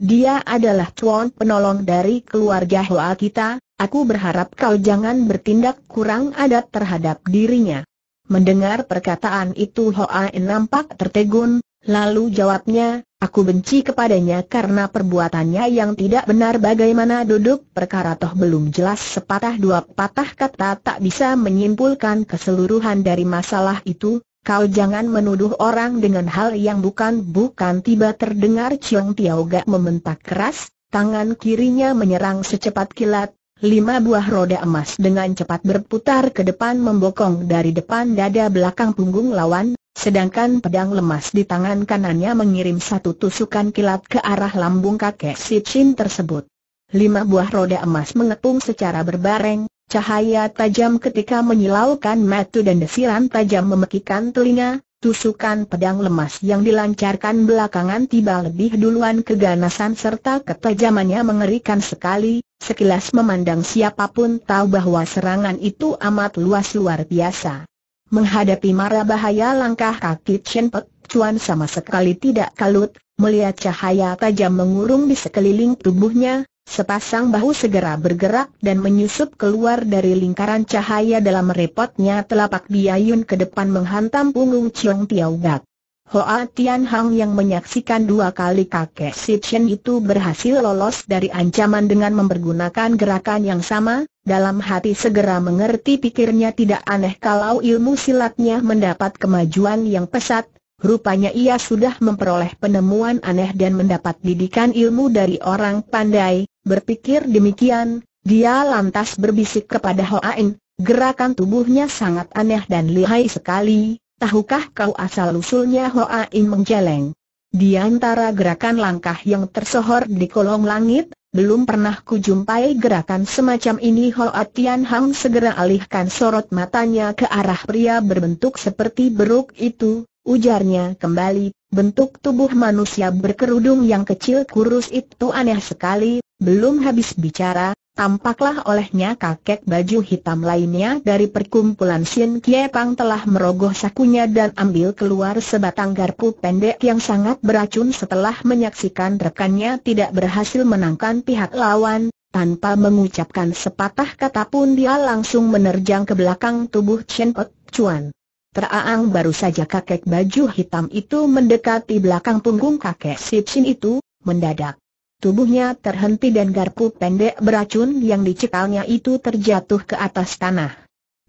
A: Dia adalah Cuan penolong dari keluarga Hoa kita, aku berharap kau jangan bertindak kurang adat terhadap dirinya Mendengar perkataan itu Hoa nampak tertegun, lalu jawabnya, aku benci kepadanya karena perbuatannya yang tidak benar bagaimana duduk perkara toh belum jelas sepatah dua patah kata tak bisa menyimpulkan keseluruhan dari masalah itu, Kau jangan menuduh orang dengan hal yang bukan-bukan tiba terdengar Chiong Tiaoga membentak keras, tangan kirinya menyerang secepat kilat, Lima buah roda emas dengan cepat berputar ke depan membokong dari depan dada belakang punggung lawan, sedangkan pedang lemas di tangan kanannya mengirim satu tusukan kilat ke arah lambung kakek si Chin tersebut. Lima buah roda emas mengepung secara berbareng, cahaya tajam ketika menyilaukan matu dan desiran tajam memekikan telinga, Tusukan pedang lemas yang dilancarkan belakangan tiba lebih duluan keganasan serta ketajamannya mengerikan sekali, sekilas memandang siapapun tahu bahwa serangan itu amat luas luar biasa. Menghadapi mara bahaya langkah kaki Chen Pek Chuan sama sekali tidak kalut, melihat cahaya tajam mengurung di sekeliling tubuhnya, Sepasang bahu segera bergerak dan menyusup keluar dari lingkaran cahaya dalam repotnya telapak biayun ke depan menghantam punggung Chiong Tiau Gak. Hoa Tian Hang yang menyaksikan dua kali kakek Si Chen itu berhasil lolos dari ancaman dengan mempergunakan gerakan yang sama, dalam hati segera mengerti pikirnya tidak aneh kalau ilmu silatnya mendapat kemajuan yang pesat, Rupanya ia sudah memperoleh penemuan aneh dan mendapat didikan ilmu dari orang pandai, Berpikir demikian, dia lantas berbisik kepada Ho Hoain, gerakan tubuhnya sangat aneh dan lihai sekali, tahukah kau asal-usulnya Hoain menjeleng? Di antara gerakan langkah yang tersohor di kolong langit, belum pernah kujumpai gerakan semacam ini Ho Tian Hang segera alihkan sorot matanya ke arah pria berbentuk seperti beruk itu, ujarnya kembali, Bentuk tubuh manusia berkerudung yang kecil kurus itu aneh sekali, belum habis bicara, tampaklah olehnya kakek baju hitam lainnya dari perkumpulan Sin Kie Pang telah merogoh sakunya dan ambil keluar sebatang garpu pendek yang sangat beracun setelah menyaksikan rekannya tidak berhasil menangkan pihak lawan, tanpa mengucapkan sepatah kata pun dia langsung menerjang ke belakang tubuh Chen Pek Chuan. Teraang baru saja kakek baju hitam itu mendekati belakang punggung kakek Sipsin itu, mendadak. Tubuhnya terhenti dan garpu pendek beracun yang dicekalnya itu terjatuh ke atas tanah.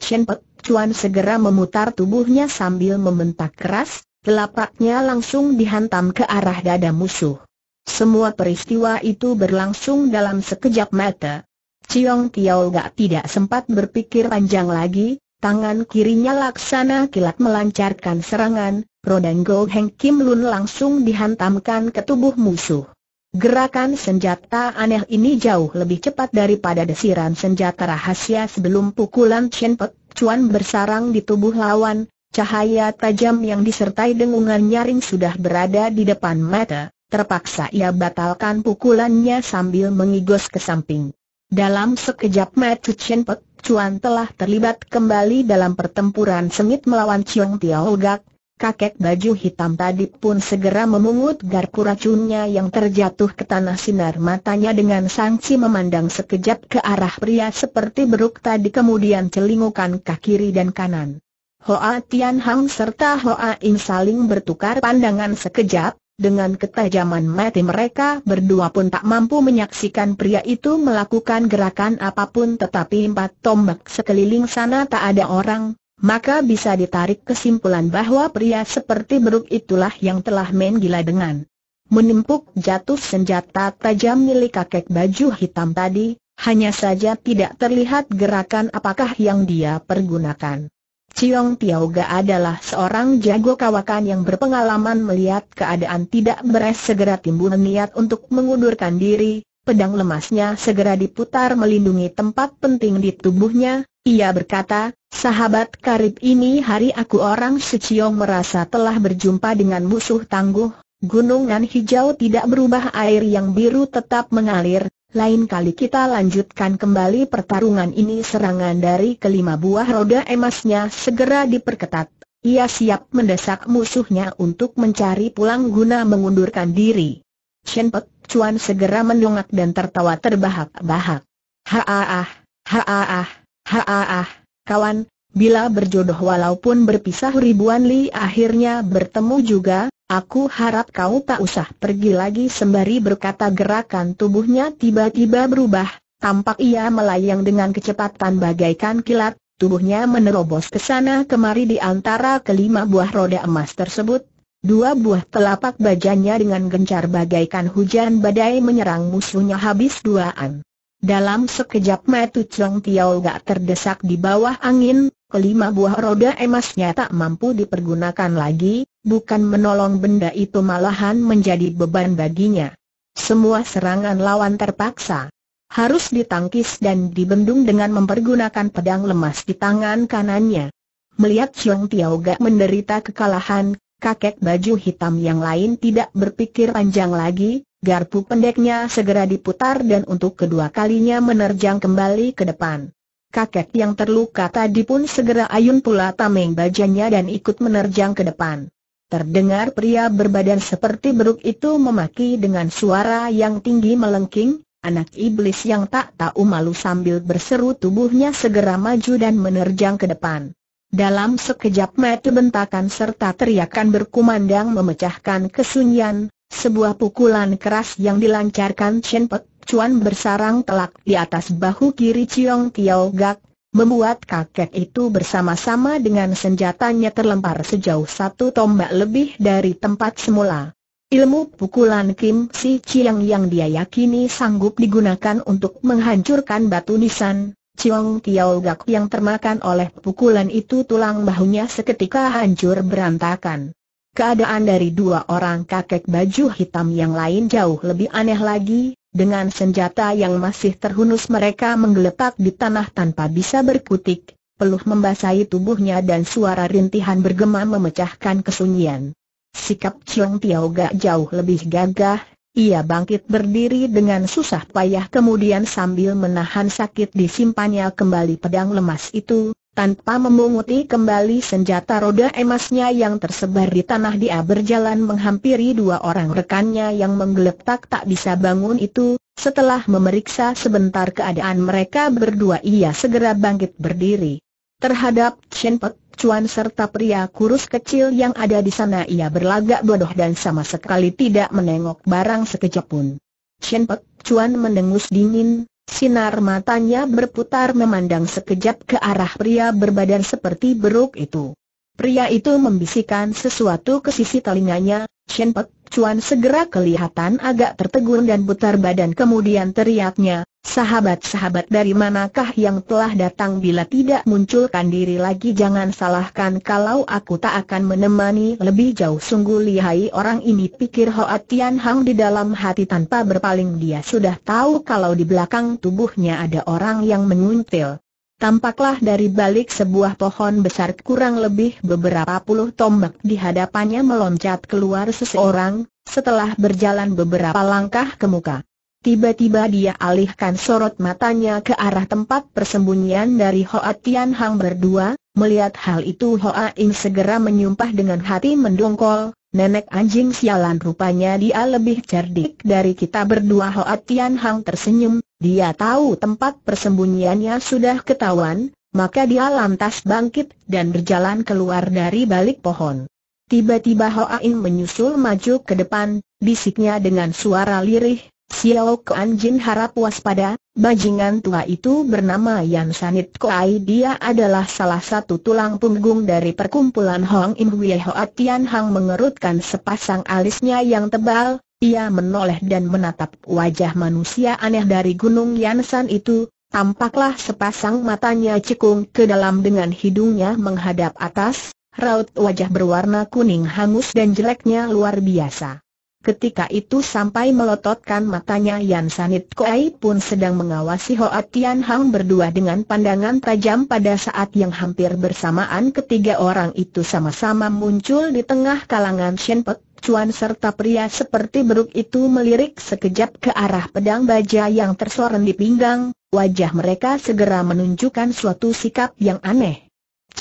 A: Chen Pek Chuan segera memutar tubuhnya sambil membentak keras, telapaknya langsung dihantam ke arah dada musuh. Semua peristiwa itu berlangsung dalam sekejap mata. Ciong Tiao gak tidak sempat berpikir panjang lagi, Tangan kirinya laksana kilat melancarkan serangan, Rodan Go Heng Kim Lun langsung dihantamkan ke tubuh musuh. Gerakan senjata aneh ini jauh lebih cepat daripada desiran senjata rahasia sebelum pukulan Chen Pek Chuan bersarang di tubuh lawan, cahaya tajam yang disertai dengungan nyaring sudah berada di depan mata, terpaksa ia batalkan pukulannya sambil mengigos ke samping. Dalam sekejap mata Chen Pek Chuan telah terlibat kembali dalam pertempuran sengit melawan Chiong Tiao Gak, kakek baju hitam tadi pun segera memungut garpu racunnya yang terjatuh ke tanah sinar matanya dengan sangsi memandang sekejap ke arah pria seperti beruk tadi kemudian celingukan kaki kiri dan kanan. Hoa Tian Hang serta Hoa In saling bertukar pandangan sekejap, dengan ketajaman mati mereka berdua pun tak mampu menyaksikan pria itu melakukan gerakan apapun tetapi empat tombak sekeliling sana tak ada orang, maka bisa ditarik kesimpulan bahwa pria seperti beruk itulah yang telah main gila dengan menimpuk jatuh senjata tajam milik kakek baju hitam tadi, hanya saja tidak terlihat gerakan apakah yang dia pergunakan. Ciong Ga adalah seorang jago kawakan yang berpengalaman melihat keadaan tidak beres segera timbul niat untuk mengundurkan diri, pedang lemasnya segera diputar melindungi tempat penting di tubuhnya, ia berkata, sahabat karib ini hari aku orang Seciong merasa telah berjumpa dengan musuh tangguh, gunungan hijau tidak berubah air yang biru tetap mengalir, lain kali kita lanjutkan kembali pertarungan ini serangan dari kelima buah roda emasnya segera diperketat. Ia siap mendesak musuhnya untuk mencari pulang guna mengundurkan diri. Shen Pek Chuan segera mendongak dan tertawa terbahak-bahak. Haaah, haaah, haaah, kawan, bila berjodoh walaupun berpisah ribuan li akhirnya bertemu juga, Aku harap kau tak usah pergi lagi sembari berkata gerakan tubuhnya tiba-tiba berubah, tampak ia melayang dengan kecepatan bagaikan kilat, tubuhnya menerobos ke sana kemari di antara kelima buah roda emas tersebut. Dua buah telapak bajanya dengan gencar bagaikan hujan badai menyerang musuhnya habis duaan. Dalam sekejap mata Cheng Tiao gak terdesak di bawah angin, kelima buah roda emasnya tak mampu dipergunakan lagi, bukan menolong benda itu malahan menjadi beban baginya. Semua serangan lawan terpaksa harus ditangkis dan dibendung dengan mempergunakan pedang lemas di tangan kanannya. Melihat Xiong Tiaoga menderita kekalahan, kakek baju hitam yang lain tidak berpikir panjang lagi, garpu pendeknya segera diputar dan untuk kedua kalinya menerjang kembali ke depan. Kakek yang terluka tadi pun segera ayun pula tameng bajanya dan ikut menerjang ke depan. Terdengar pria berbadan seperti beruk itu memaki dengan suara yang tinggi melengking, anak iblis yang tak tahu malu sambil berseru tubuhnya segera maju dan menerjang ke depan. Dalam sekejap mata bentakan serta teriakan berkumandang memecahkan kesunyian, sebuah pukulan keras yang dilancarkan Chen Pek Cuan bersarang telak di atas bahu kiri Chiong Tiao Gak, membuat kakek itu bersama-sama dengan senjatanya terlempar sejauh satu tombak lebih dari tempat semula. Ilmu pukulan Kim Si Chiang yang dia yakini sanggup digunakan untuk menghancurkan batu nisan, Chiang Tiao Gak yang termakan oleh pukulan itu tulang bahunya seketika hancur berantakan. Keadaan dari dua orang kakek baju hitam yang lain jauh lebih aneh lagi, dengan senjata yang masih terhunus mereka menggeletak di tanah tanpa bisa berkutik, peluh membasahi tubuhnya dan suara rintihan bergema memecahkan kesunyian. Sikap Chiong Tiao gak jauh lebih gagah, ia bangkit berdiri dengan susah payah kemudian sambil menahan sakit disimpannya kembali pedang lemas itu, tanpa memunguti kembali senjata roda emasnya yang tersebar di tanah dia berjalan menghampiri dua orang rekannya yang menggeletak tak bisa bangun itu, setelah memeriksa sebentar keadaan mereka berdua ia segera bangkit berdiri. Terhadap Chen Pek Chuan serta pria kurus kecil yang ada di sana ia berlagak bodoh dan sama sekali tidak menengok barang sekejap pun. Chen Pek Chuan mendengus dingin, Sinar matanya berputar memandang sekejap ke arah pria berbadan seperti beruk itu. Pria itu membisikkan sesuatu ke sisi telinganya, Shen Pek, Cuan segera kelihatan agak tertegun dan putar badan kemudian teriaknya, sahabat-sahabat dari manakah yang telah datang bila tidak munculkan diri lagi jangan salahkan kalau aku tak akan menemani lebih jauh sungguh lihai orang ini pikir Hoa Tian Hang di dalam hati tanpa berpaling dia sudah tahu kalau di belakang tubuhnya ada orang yang menguntil. Tampaklah dari balik sebuah pohon besar kurang lebih beberapa puluh tombak di hadapannya meloncat keluar seseorang, setelah berjalan beberapa langkah ke muka. Tiba-tiba dia alihkan sorot matanya ke arah tempat persembunyian dari Hoa Tian Hang berdua, melihat hal itu Hoa Ing segera menyumpah dengan hati mendongkol, nenek anjing sialan rupanya dia lebih cerdik dari kita berdua Hoa Tian Hang tersenyum, dia tahu tempat persembunyiannya sudah ketahuan, maka dia lantas bangkit dan berjalan keluar dari balik pohon. Tiba-tiba Hoa Hoain menyusul maju ke depan, bisiknya dengan suara lirih, Xiao Ke Jin harap waspada, bajingan tua itu bernama Yan Sanit Koai dia adalah salah satu tulang punggung dari perkumpulan Hong In Hui Hoa Tian Hang mengerutkan sepasang alisnya yang tebal, ia menoleh dan menatap wajah manusia aneh dari gunung Yansan itu, tampaklah sepasang matanya cekung ke dalam dengan hidungnya menghadap atas, raut wajah berwarna kuning hangus dan jeleknya luar biasa. Ketika itu sampai melototkan matanya Yan Sanit Koei pun sedang mengawasi Hoa Tian Hang berdua dengan pandangan tajam pada saat yang hampir bersamaan ketiga orang itu sama-sama muncul di tengah kalangan Shen Pek Cuan serta pria seperti beruk itu melirik sekejap ke arah pedang baja yang tersorot di pinggang, wajah mereka segera menunjukkan suatu sikap yang aneh.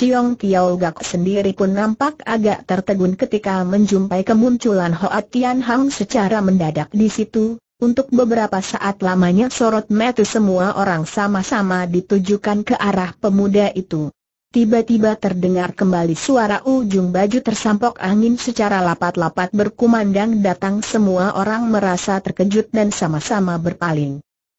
A: Chiong Kiao Gak sendiri pun nampak agak tertegun ketika menjumpai kemunculan Hoa Tian Hang secara mendadak di situ, untuk beberapa saat lamanya sorot mata semua orang sama-sama ditujukan ke arah pemuda itu. Tiba-tiba terdengar kembali suara ujung baju tersampok angin secara lapat-lapat berkumandang datang semua orang merasa terkejut dan sama-sama berpaling.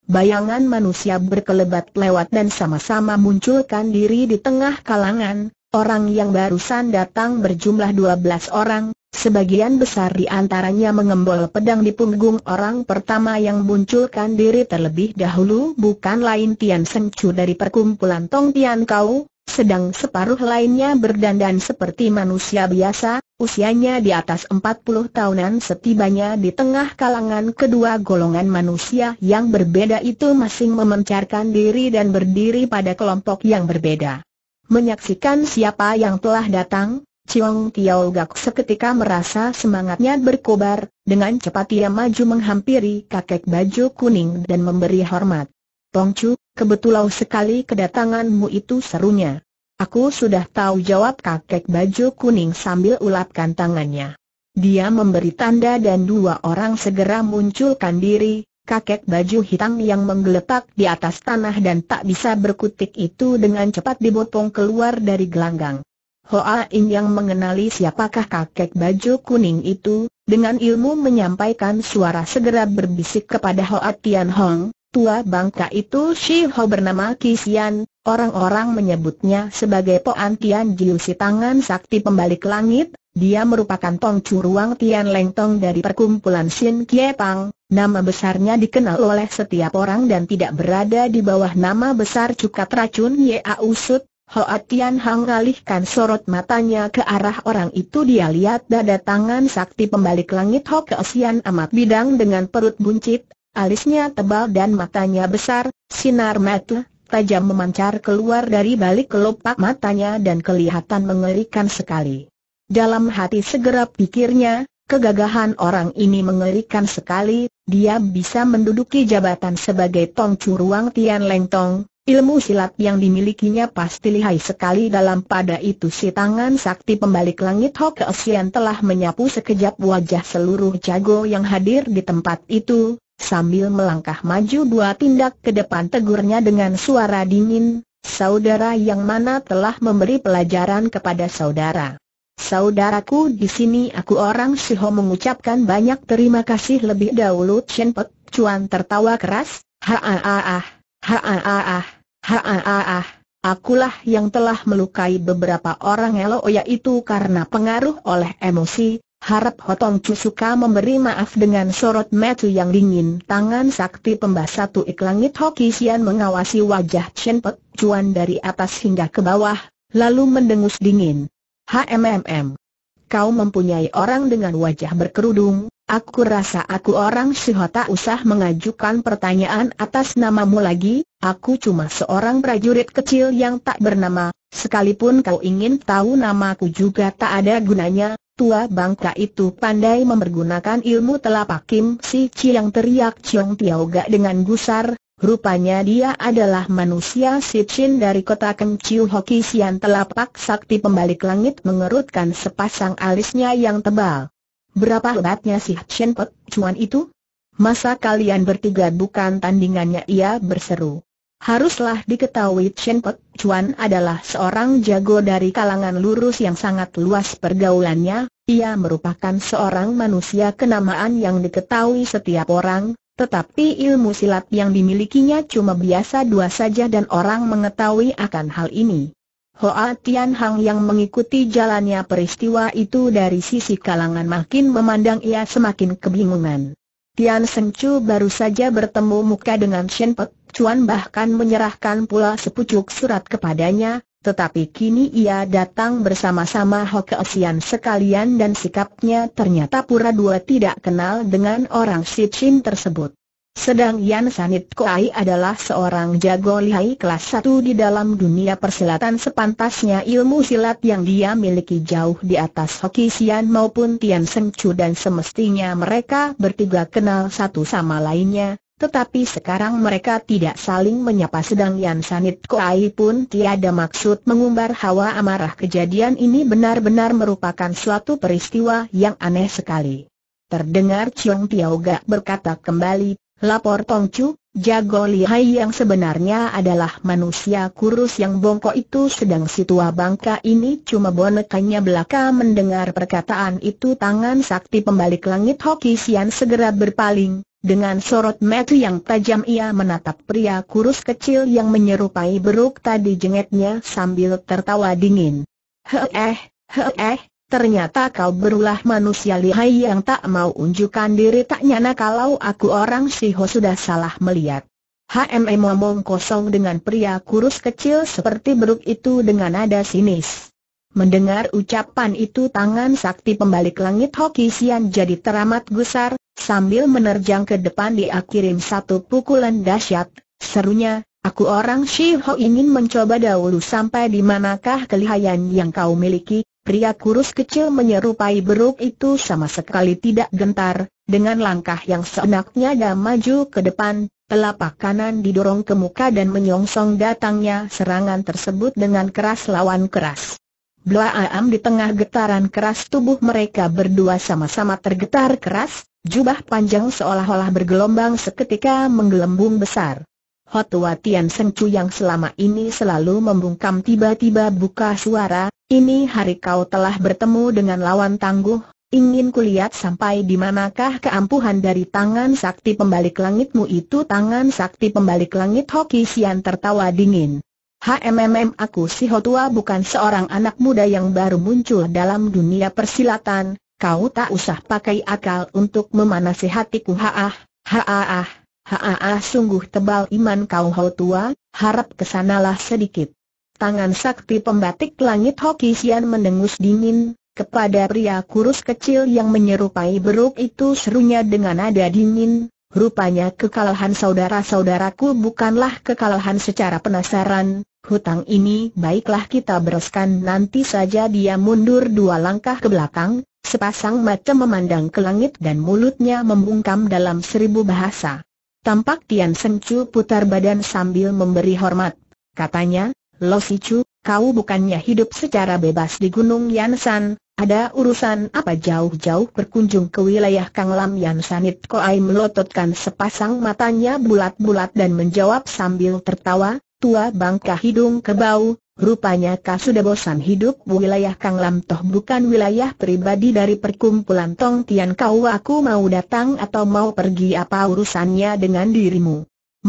A: Bayangan manusia berkelebat lewat dan sama-sama munculkan diri di tengah kalangan, orang yang barusan datang berjumlah dua belas orang, sebagian besar di antaranya mengembol pedang di punggung orang pertama yang munculkan diri terlebih dahulu bukan lain Tian Seng dari perkumpulan Tong Tian Kau, sedang separuh lainnya berdandan seperti manusia biasa, Usianya di atas 40 tahunan setibanya di tengah kalangan kedua golongan manusia yang berbeda itu masing memencarkan diri dan berdiri pada kelompok yang berbeda. Menyaksikan siapa yang telah datang, Chiong Tiao Gak seketika merasa semangatnya berkobar, dengan cepat ia maju menghampiri kakek baju kuning dan memberi hormat. Tongcu, kebetulan sekali kedatanganmu itu serunya. Aku sudah tahu jawab kakek baju kuning sambil ulapkan tangannya. Dia memberi tanda dan dua orang segera munculkan diri, kakek baju hitam yang menggeletak di atas tanah dan tak bisa berkutik itu dengan cepat dibotong keluar dari gelanggang. Hoa In yang mengenali siapakah kakek baju kuning itu, dengan ilmu menyampaikan suara segera berbisik kepada Hoa Tian Hong, tua bangka itu Shi Ho bernama Kisian, Orang-orang menyebutnya sebagai Poan Tian Jiu si tangan sakti pembalik langit, dia merupakan Chu Ruang Tian Lengtong dari perkumpulan Xin Kie Pang, nama besarnya dikenal oleh setiap orang dan tidak berada di bawah nama besar cukat racun Yea Usut, Hoa Tian Hang alihkan sorot matanya ke arah orang itu dia lihat dada tangan sakti pembalik langit Ke Osian amat bidang dengan perut buncit, alisnya tebal dan matanya besar, sinar mata tajam memancar keluar dari balik kelopak matanya dan kelihatan mengerikan sekali. Dalam hati segera pikirnya, kegagahan orang ini mengerikan sekali, dia bisa menduduki jabatan sebagai Tong Chu Tian Leng Tong, Ilmu silat yang dimilikinya pasti lihai sekali dalam pada itu si tangan sakti pembalik langit Hok Kesian telah menyapu sekejap wajah seluruh jago yang hadir di tempat itu, Sambil melangkah maju dua tindak ke depan tegurnya dengan suara dingin, saudara yang mana telah memberi pelajaran kepada saudara. Saudaraku di sini aku orang Siho mengucapkan banyak terima kasih lebih dahulu Chen Pek Chuan tertawa keras, ha ah ah ha ah ah ha ah ah. Akulah yang telah melukai beberapa orang Elo yaitu karena pengaruh oleh emosi, Harap Hotong suka memberi maaf dengan sorot metu yang dingin. Tangan sakti pembasa tuik langit Hoki Sian mengawasi wajah Chen Pek Chuan dari atas hingga ke bawah, lalu mendengus dingin. HMMM. Kau mempunyai orang dengan wajah berkerudung, aku rasa aku orang si tak usah mengajukan pertanyaan atas namamu lagi, aku cuma seorang prajurit kecil yang tak bernama, sekalipun kau ingin tahu namaku juga tak ada gunanya, tua bangka itu pandai mempergunakan ilmu telapak Kim Si Chi yang teriak Chiong Tiaoga dengan gusar, rupanya dia adalah manusia Si Chin dari kota Keng Chiu Hoki Sian telapak sakti pembalik langit mengerutkan sepasang alisnya yang tebal. Berapa hebatnya si Chin Pek Cuan itu? Masa kalian bertiga bukan tandingannya ia berseru. Haruslah diketahui Chen Pek Chuan adalah seorang jago dari kalangan lurus yang sangat luas pergaulannya, ia merupakan seorang manusia kenamaan yang diketahui setiap orang, tetapi ilmu silat yang dimilikinya cuma biasa dua saja dan orang mengetahui akan hal ini. Hoa Tian Hang yang mengikuti jalannya peristiwa itu dari sisi kalangan makin memandang ia semakin kebingungan. Tian Seng Chu baru saja bertemu muka dengan Shen Pek Cuan bahkan menyerahkan pula sepucuk surat kepadanya, tetapi kini ia datang bersama-sama Hokeosian sekalian dan sikapnya ternyata pura dua tidak kenal dengan orang Si Chin tersebut. Sedang Yan Sanit Koai adalah seorang jago lihai kelas 1 di dalam dunia persilatan sepantasnya ilmu silat yang dia miliki jauh di atas Sian maupun Tian Seng Chu dan semestinya mereka bertiga kenal satu sama lainnya, tetapi sekarang mereka tidak saling menyapa sedang Yan Sanit Koai pun tiada maksud mengumbar hawa amarah kejadian ini benar-benar merupakan suatu peristiwa yang aneh sekali. Terdengar Chiong gak berkata kembali, lapor Tong Chu, Jago Lihai yang sebenarnya adalah manusia kurus yang bongkok itu sedang si bangka ini cuma bonekanya belaka mendengar perkataan itu tangan sakti pembalik langit Hoki Sian segera berpaling dengan sorot mata yang tajam ia menatap pria kurus kecil yang menyerupai beruk tadi jengetnya sambil tertawa dingin. Heeh, heeh, ternyata kau berulah manusia lihai yang tak mau unjukkan diri tak nyana kalau aku orang Siho sudah salah melihat. HMM ngomong kosong dengan pria kurus kecil seperti beruk itu dengan nada sinis. Mendengar ucapan itu tangan sakti pembalik langit Hoki Sian jadi teramat gusar, Sambil menerjang ke depan dia kirim satu pukulan dahsyat, serunya, aku orang Shiho ingin mencoba dahulu sampai di manakah kelihayan yang kau miliki, pria kurus kecil menyerupai beruk itu sama sekali tidak gentar, dengan langkah yang seenaknya dan maju ke depan, telapak kanan didorong ke muka dan menyongsong datangnya serangan tersebut dengan keras lawan keras. Blaam di tengah getaran keras tubuh mereka berdua sama-sama tergetar keras, Jubah panjang seolah-olah bergelombang seketika menggelembung besar. Hotua Tian Chu yang selama ini selalu membungkam tiba-tiba buka suara, ini hari kau telah bertemu dengan lawan tangguh, ingin kulihat sampai di manakah keampuhan dari tangan sakti pembalik langitmu itu tangan sakti pembalik langit Hoki Sian tertawa dingin. HMMM aku si Hotua bukan seorang anak muda yang baru muncul dalam dunia persilatan, kau tak usah pakai akal untuk memanasi hatiku haah, haah, ah, haah ah. sungguh tebal iman kau hau tua, harap kesanalah sedikit. Tangan sakti pembatik langit Hoki Sian mendengus dingin, kepada pria kurus kecil yang menyerupai beruk itu serunya dengan nada dingin, rupanya kekalahan saudara-saudaraku bukanlah kekalahan secara penasaran, Hutang ini baiklah kita bereskan nanti saja dia mundur dua langkah ke belakang, sepasang mata memandang ke langit dan mulutnya membungkam dalam seribu bahasa. Tampak Tian Seng putar badan sambil memberi hormat. Katanya, Lo Si Chu, kau bukannya hidup secara bebas di Gunung Yansan, ada urusan apa jauh-jauh berkunjung ke wilayah Kang Lam Yansanit Koai melototkan sepasang matanya bulat-bulat dan menjawab sambil tertawa, tua bangka hidung kebau, rupanya kau sudah bosan hidup wilayah Kang Lam toh bukan wilayah pribadi dari perkumpulan Tong Tian kau aku mau datang atau mau pergi apa urusannya dengan dirimu.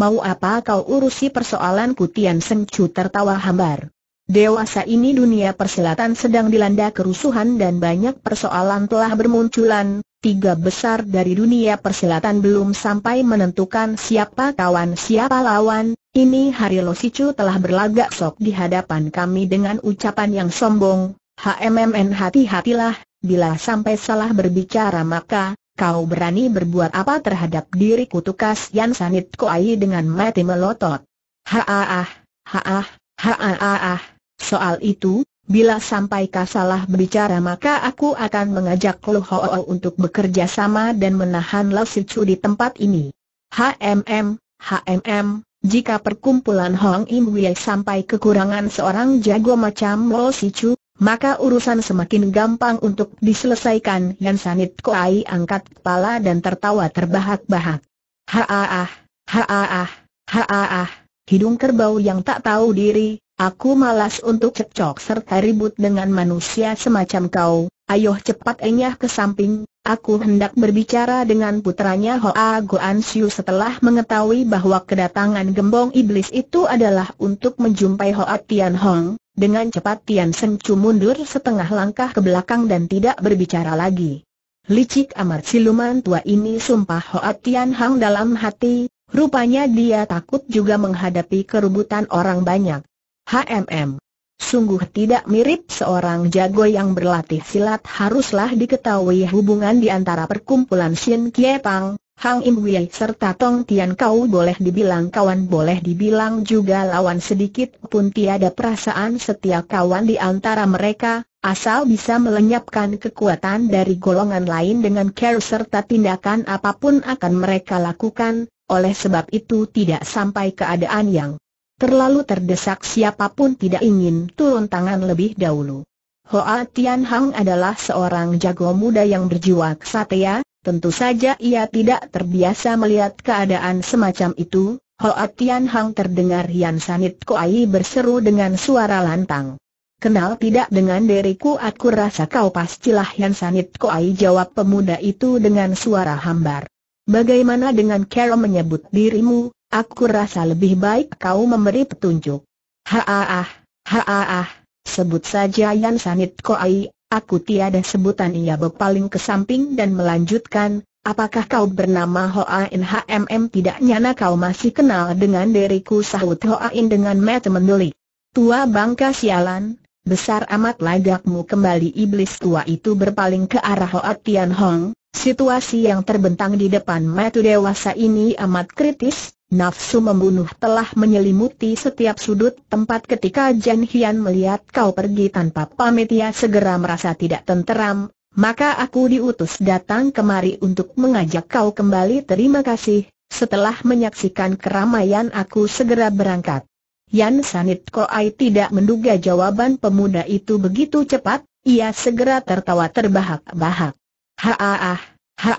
A: Mau apa kau urusi persoalan Tian Seng Chu tertawa hambar. Dewasa ini dunia perselatan sedang dilanda kerusuhan dan banyak persoalan telah bermunculan, tiga besar dari dunia perselatan belum sampai menentukan siapa kawan siapa lawan, ini hari Losicu telah berlagak sok di hadapan kami dengan ucapan yang sombong, HMMN hati-hatilah, bila sampai salah berbicara maka, kau berani berbuat apa terhadap diriku tukas Yan Sanit Koai dengan mati melotot. Haaah, haaah, haaah, soal itu, Bila sampai kau salah berbicara maka aku akan mengajak Lu Hoo untuk bekerja sama dan menahan Si Chu di tempat ini. HMM, HMM, jika perkumpulan Hong Im Wei sampai kekurangan seorang jago macam Si Chu, maka urusan semakin gampang untuk diselesaikan. Yan Sanit Koai angkat kepala dan tertawa terbahak-bahak. Haaah, haaah, haaah, hidung kerbau yang tak tahu diri, Aku malas untuk cekcok serta ribut dengan manusia semacam kau, ayo cepat enyah ke samping, aku hendak berbicara dengan putranya Hoa Goan Siu setelah mengetahui bahwa kedatangan gembong iblis itu adalah untuk menjumpai Hoa Tian Hong, dengan cepat Tian Seng Chu mundur setengah langkah ke belakang dan tidak berbicara lagi. Licik amat siluman tua ini sumpah Hoa Tian Hong dalam hati, rupanya dia takut juga menghadapi kerubutan orang banyak. HMM. Sungguh tidak mirip seorang jago yang berlatih silat haruslah diketahui hubungan di antara perkumpulan Shin Kie Pang, Hang Im Wei serta Tong Tian Kau boleh dibilang kawan boleh dibilang juga lawan sedikit pun tiada perasaan setia kawan di antara mereka, asal bisa melenyapkan kekuatan dari golongan lain dengan care serta tindakan apapun akan mereka lakukan, oleh sebab itu tidak sampai keadaan yang terlalu terdesak siapapun tidak ingin turun tangan lebih dahulu. Hoa Tian adalah seorang jago muda yang berjiwa kesatria, tentu saja ia tidak terbiasa melihat keadaan semacam itu, Hoa Tian terdengar Yan Sanit Koai berseru dengan suara lantang. Kenal tidak dengan diriku aku rasa kau pastilah Yan Sanit Koai jawab pemuda itu dengan suara hambar. Bagaimana dengan Carol menyebut dirimu, Aku rasa lebih baik kau memberi petunjuk. Haaah, haaah, sebut saja Yan Sanit Koai, aku tiada sebutan ia berpaling ke samping dan melanjutkan, apakah kau bernama Hoa In HMM tidak nyana kau masih kenal dengan diriku sahut Hoa in dengan mata mendeli. Tua bangka sialan, besar amat lagakmu kembali iblis tua itu berpaling ke arah Hoa Tian Hong, situasi yang terbentang di depan mata dewasa ini amat kritis, Nafsu membunuh telah menyelimuti setiap sudut tempat ketika Jan Hian melihat kau pergi tanpa pamit ia segera merasa tidak tenteram, maka aku diutus datang kemari untuk mengajak kau kembali terima kasih, setelah menyaksikan keramaian aku segera berangkat. Yan Sanit Koai tidak menduga jawaban pemuda itu begitu cepat, ia segera tertawa terbahak-bahak. Ha ah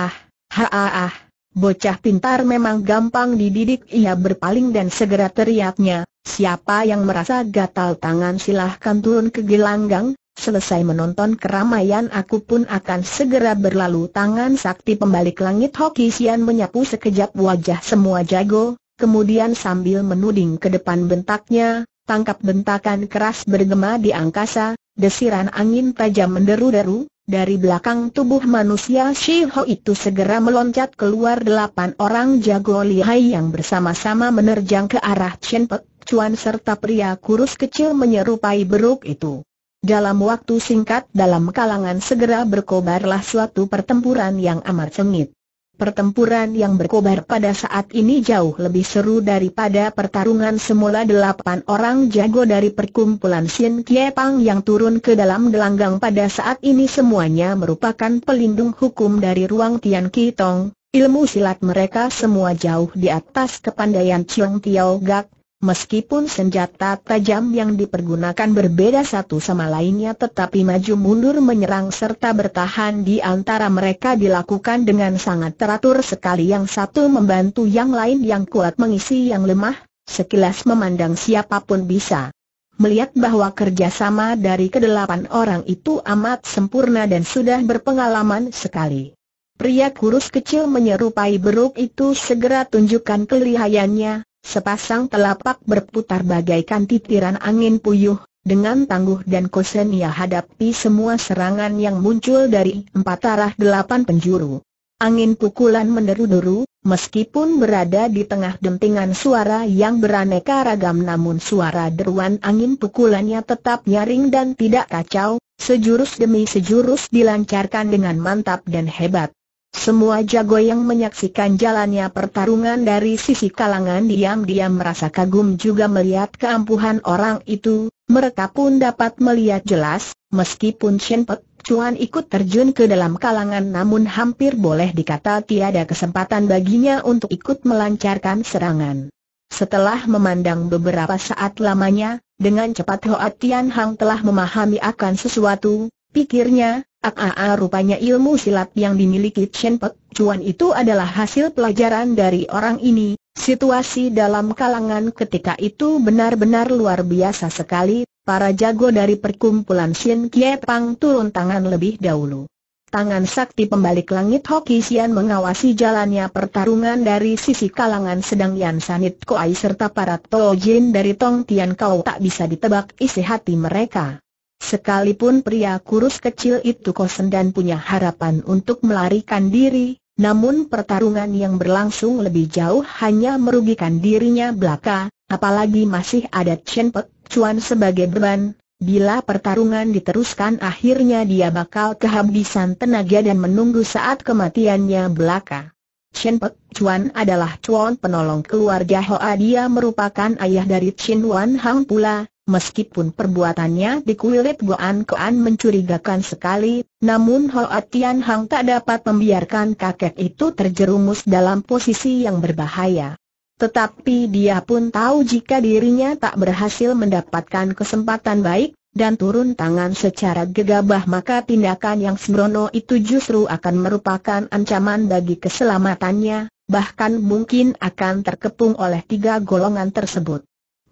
A: ah, Bocah pintar memang gampang dididik ia berpaling dan segera teriaknya, siapa yang merasa gatal tangan silahkan turun ke gelanggang, selesai menonton keramaian aku pun akan segera berlalu tangan sakti pembalik langit Hoki Sian menyapu sekejap wajah semua jago, kemudian sambil menuding ke depan bentaknya, tangkap bentakan keras bergema di angkasa, desiran angin tajam menderu-deru, dari belakang tubuh manusia Shiho itu segera meloncat keluar delapan orang jago lihai yang bersama-sama menerjang ke arah Chen Pek Chuan serta pria kurus kecil menyerupai beruk itu. Dalam waktu singkat dalam kalangan segera berkobarlah suatu pertempuran yang amat sengit. Pertempuran yang berkobar pada saat ini jauh lebih seru daripada pertarungan semula delapan orang jago dari perkumpulan Sien Kie Pang yang turun ke dalam gelanggang pada saat ini semuanya merupakan pelindung hukum dari ruang Tian Kitong. Ilmu silat mereka semua jauh di atas kepandaian Chiong Tiao Gak, Meskipun senjata tajam yang dipergunakan berbeda satu sama lainnya tetapi maju mundur menyerang serta bertahan di antara mereka dilakukan dengan sangat teratur sekali yang satu membantu yang lain yang kuat mengisi yang lemah, sekilas memandang siapapun bisa. Melihat bahwa kerjasama dari kedelapan orang itu amat sempurna dan sudah berpengalaman sekali. Pria kurus kecil menyerupai beruk itu segera tunjukkan kelihayannya, Sepasang telapak berputar bagaikan titiran angin puyuh, dengan tangguh dan kosen ia hadapi semua serangan yang muncul dari empat arah delapan penjuru. Angin pukulan menderu-deru, meskipun berada di tengah dentingan suara yang beraneka ragam namun suara deruan angin pukulannya tetap nyaring dan tidak kacau, sejurus demi sejurus dilancarkan dengan mantap dan hebat. Semua jago yang menyaksikan jalannya pertarungan dari sisi kalangan diam-diam merasa kagum juga melihat keampuhan orang itu, mereka pun dapat melihat jelas, meskipun Shen Pek Chuan ikut terjun ke dalam kalangan namun hampir boleh dikata tiada kesempatan baginya untuk ikut melancarkan serangan. Setelah memandang beberapa saat lamanya, dengan cepat Hoa Tian Hang telah memahami akan sesuatu, Pikirnya, Aa rupanya ilmu silat yang dimiliki Chen Pek cuan itu adalah hasil pelajaran dari orang ini. Situasi dalam kalangan ketika itu benar-benar luar biasa sekali, para jago dari perkumpulan Xin Kie Pang turun tangan lebih dahulu. Tangan sakti pembalik langit Hoki Sian mengawasi jalannya pertarungan dari sisi kalangan sedang Yan Sanit Koai serta para Tojin dari Tong Tian Kau tak bisa ditebak isi hati mereka. Sekalipun pria kurus kecil itu kosong dan punya harapan untuk melarikan diri, namun pertarungan yang berlangsung lebih jauh hanya merugikan dirinya belaka, apalagi masih ada Chen Pek Chuan sebagai beban, Bila pertarungan diteruskan akhirnya dia bakal kehabisan tenaga dan menunggu saat kematiannya belaka. Chen Pek Chuan adalah Chuan penolong keluarga Hoa dia merupakan ayah dari Chin Wan Hang pula, Meskipun perbuatannya di kulit Goan Koan mencurigakan sekali, namun Hoa Tian Hang tak dapat membiarkan kakek itu terjerumus dalam posisi yang berbahaya. Tetapi dia pun tahu jika dirinya tak berhasil mendapatkan kesempatan baik, dan turun tangan secara gegabah maka tindakan yang sembrono itu justru akan merupakan ancaman bagi keselamatannya, bahkan mungkin akan terkepung oleh tiga golongan tersebut.